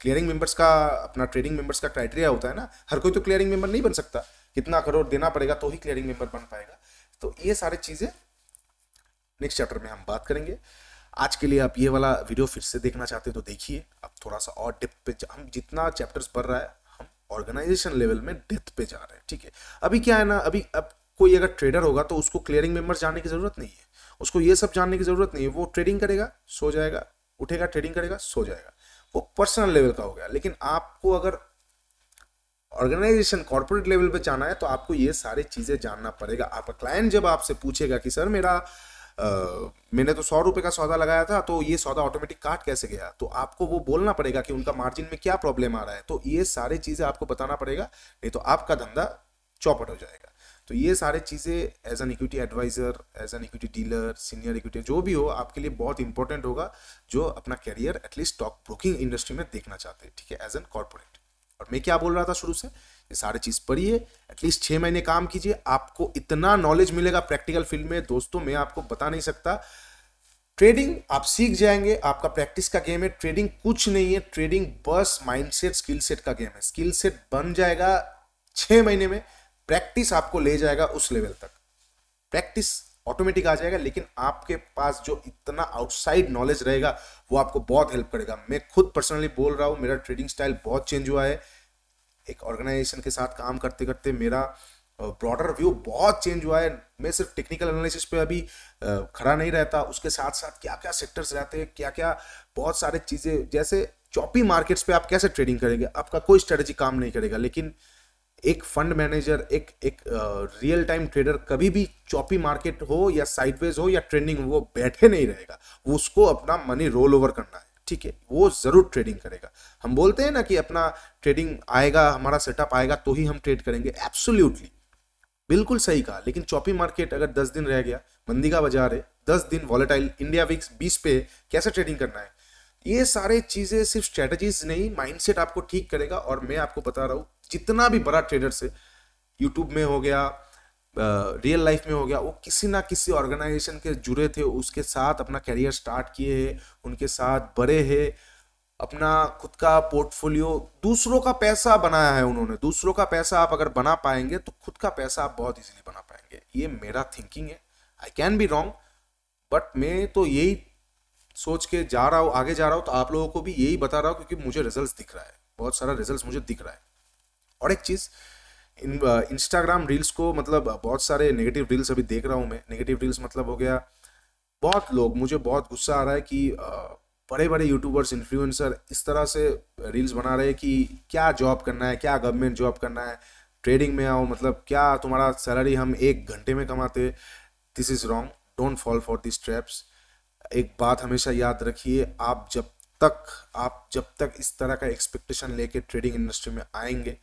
क्लियरिंग मेंबर्स का अपना ट्रेडिंग मेंबर्स का क्राइटेरिया होता है ना हर कोई तो क्लियरिंग मेंबर नहीं बन सकता कितना करोड़ देना पड़ेगा तो ही क्लियरिंग मेंबर बन पाएगा तो ये सारी चीज़ें नेक्स्ट चैप्टर में हम बात करेंगे आज के लिए आप ये वाला वीडियो फिर से देखना चाहते हैं तो देखिए अब थोड़ा सा और डेप्थ पे हम जितना चैप्टर्स पढ़ रहा है हम ऑर्गेनाइजेशन लेवल में डेप्थ पे जा रहे हैं ठीक है अभी क्या है ना अभी अब कोई अगर ट्रेडर होगा तो उसको क्लियरिंग मेंबर्स जानने की ज़रूरत नहीं है उसको ये सब जानने की ज़रूरत नहीं है वो ट्रेडिंग करेगा सो जाएगा उठेगा ट्रेडिंग करेगा सो जाएगा वो पर्सनल लेवल का हो गया लेकिन आपको अगर ऑर्गेनाइजेशन कॉर्पोरेट लेवल पे जाना है तो आपको ये सारी चीज़ें जानना पड़ेगा आपका क्लाइंट जब आपसे पूछेगा कि सर मेरा मैंने तो सौ रुपये का सौदा लगाया था तो ये सौदा ऑटोमेटिक काट कैसे गया तो आपको वो बोलना पड़ेगा कि उनका मार्जिन में क्या प्रॉब्लम आ रहा है तो ये सारी चीज़ें आपको बताना पड़ेगा नहीं तो आपका धंधा चौपट हो जाएगा तो ये सारे चीज़ें as an equity adviser as an equity dealer senior equity जो भी हो आपके लिए बहुत इंपॉर्टेंट होगा जो अपना career at least stock broking industry में देखना चाहते हैं ठीक है एज एन कॉरपोरेट और मैं क्या बोल रहा था शुरू से ये सारी चीज़ पढ़िए एटलीस्ट छह महीने काम कीजिए आपको इतना नॉलेज मिलेगा प्रैक्टिकल फील्ड में दोस्तों मैं आपको बता नहीं सकता ट्रेडिंग आप सीख जाएंगे आपका प्रैक्टिस का गेम है ट्रेडिंग कुछ नहीं है ट्रेडिंग बस माइंडसेट स्किल सेट का गेम है स्किल सेट बन जाएगा छह महीने में प्रैक्टिस आपको ले जाएगा उस लेवल तक प्रैक्टिस ऑटोमेटिक आ जाएगा लेकिन आपके पास जो इतना आउटसाइड नॉलेज रहेगा वो आपको बहुत हेल्प करेगा मैं खुद पर्सनली बोल रहा हूँ मेरा ट्रेडिंग स्टाइल बहुत चेंज हुआ है एक ऑर्गेनाइजेशन के साथ काम करते करते मेरा ब्रॉडर व्यू बहुत चेंज हुआ है मैं सिर्फ टेक्निकल एनालिसिस पे अभी खड़ा नहीं रहता उसके साथ साथ क्या क्या सेक्टर्स रहते हैं क्या क्या बहुत सारे चीज़ें जैसे चौपी मार्केट्स पे आप कैसे ट्रेडिंग करेंगे आपका कोई स्ट्रेटजी काम नहीं करेगा लेकिन एक फंड मैनेजर एक एक रियल टाइम ट्रेडर कभी भी चौपी मार्केट हो या साइडवेज हो या ट्रेंडिंग हो वो बैठे नहीं रहेगा उसको अपना मनी रोल ओवर करना है ठीक है वो ज़रूर ट्रेडिंग करेगा हम बोलते हैं ना कि अपना ट्रेडिंग आएगा हमारा सेटअप आएगा तो ही हम ट्रेड करेंगे एब्सोल्यूटली बिल्कुल सही कहा लेकिन चौपी मार्केट अगर दस दिन रह गया मंदी का बाजार है दस दिन वॉलेटाइल इंडिया विक्स बीस पे कैसे ट्रेडिंग करना है ये सारे चीज़ें सिर्फ स्ट्रेटजीज नहीं माइंडसेट आपको ठीक करेगा और मैं आपको बता रहा हूँ जितना भी बड़ा ट्रेडर्स है यूट्यूब में हो गया रियल लाइफ में हो गया वो किसी ना किसी ऑर्गेनाइजेशन के जुड़े थे उसके साथ अपना करियर स्टार्ट किए हैं उनके साथ बड़े हैं अपना खुद का पोर्टफोलियो दूसरों का पैसा बनाया है उन्होंने दूसरों का पैसा आप अगर बना पाएंगे तो खुद का पैसा आप बहुत इजीली बना पाएंगे ये मेरा थिंकिंग है I can be wrong but मैं तो यही सोच के जा रहा हूँ आगे जा रहा हूँ तो आप लोगों को भी यही बता रहा हूँ क्योंकि मुझे रिजल्ट दिख रहा है बहुत सारा रिजल्ट मुझे दिख रहा है और एक चीज़ इन इंस्टाग्राम रील्स को मतलब बहुत सारे नेगेटिव रील्स अभी देख रहा हूँ मैं नेगेटिव रील्स मतलब हो गया बहुत लोग मुझे बहुत गुस्सा आ रहा है कि बड़े बड़े यूट्यूबर्स इन्फ्लुएंसर इस तरह से रील्स बना रहे हैं कि क्या जॉब करना है क्या गवर्नमेंट जॉब करना है ट्रेडिंग में आओ मतलब क्या तुम्हारा सैलरी हम एक घंटे में कमाते this is wrong don't fall for this traps एक बात हमेशा याद रखिए आप जब तक आप जब तक इस तरह का एक्सपेक्टेशन लेके ट्रेडिंग इंडस्ट्री में आएंगे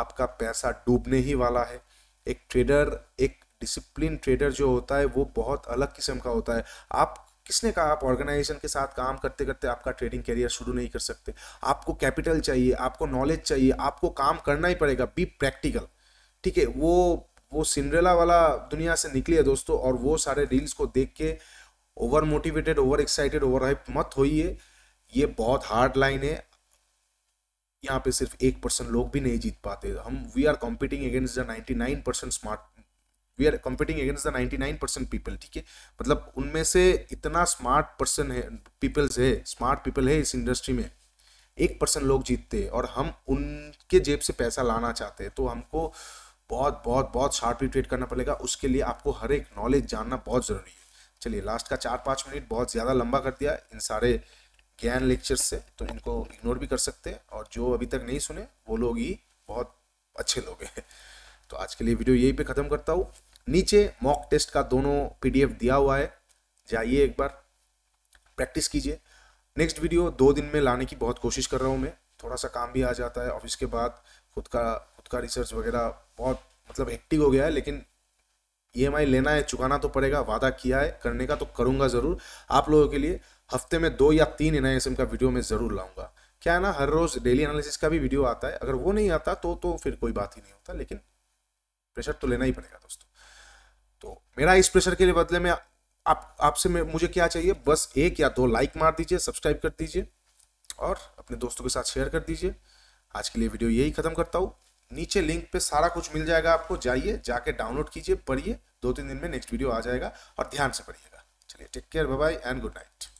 आपका पैसा डूबने ही वाला है एक ट्रेडर एक डिसिप्लिन ट्रेडर जो होता है वो बहुत अलग किस्म का होता है आप किसने कहा आप ऑर्गेनाइजेशन के साथ काम करते करते आपका ट्रेडिंग करियर शुरू नहीं कर सकते आपको कैपिटल चाहिए आपको नॉलेज चाहिए आपको काम करना ही पड़ेगा बी प्रैक्टिकल ठीक है वो वो सिंड्रेला वाला दुनिया से निकली है दोस्तों और वो सारे रील्स को देख के over motivated over excited over hype मत होइए ये बहुत हार्ड लाइन है यहाँ पे सिर्फ एक परसेंट लोग भी नहीं जीत पाते हम we are competing against the ninety nine percent smart we are competing against the ninety nine percent people ठीक है मतलब उनमें से इतना स्मार्ट पर्सन है पीपल्स है स्मार्ट पीपल है इस इंडस्ट्री में एक परसेंट लोग जीतते हैं और हम उनके जेब से पैसा लाना चाहते हैं तो हमको बहुत बहुत बहुत शार्पली ट्रेड करना पड़ेगा उसके लिए आपको हर एक नॉलेज जानना बहुत ज़रूरी है चलिए लास्ट का चार पाँच मिनट बहुत ज़्यादा लंबा कर दिया इन सारे ज्ञान लेक्चर से तो इनको इग्नोर भी कर सकते हैं और जो अभी तक नहीं सुने वो लोग ही बहुत अच्छे लोग हैं तो आज के लिए वीडियो यही पे ख़त्म करता हूँ नीचे मॉक टेस्ट का दोनों पीडीएफ दिया हुआ है जाइए एक बार प्रैक्टिस कीजिए नेक्स्ट वीडियो दो दिन में लाने की बहुत कोशिश कर रहा हूँ मैं थोड़ा सा काम भी आ जाता है ऑफिस के बाद खुद का खुद का रिसर्च वगैरह बहुत मतलब हेक्टिक हो गया है लेकिन ई e लेना है चुकाना तो पड़ेगा वादा किया है करने का तो करूँगा ज़रूर आप लोगों के लिए हफ्ते में दो या तीन नए एम का वीडियो मैं ज़रूर लाऊंगा क्या है ना हर रोज़ डेली एनालिसिस का भी वीडियो आता है अगर वो नहीं आता तो तो फिर कोई बात ही नहीं होता लेकिन प्रेशर तो लेना ही पड़ेगा दोस्तों तो मेरा इस प्रेशर के लिए बदले में आप आपसे मुझे क्या चाहिए बस एक या दो लाइक मार दीजिए सब्सक्राइब कर दीजिए और अपने दोस्तों के साथ शेयर कर दीजिए आज के लिए वीडियो यही खत्म करता हूँ नीचे लिंक पे सारा कुछ मिल जाएगा आपको जाइए जाके डाउनलोड कीजिए पढ़िए दो तीन दिन में नेक्स्ट वीडियो आ जाएगा और ध्यान से पढ़िएगा चलिए take care bye bye and good night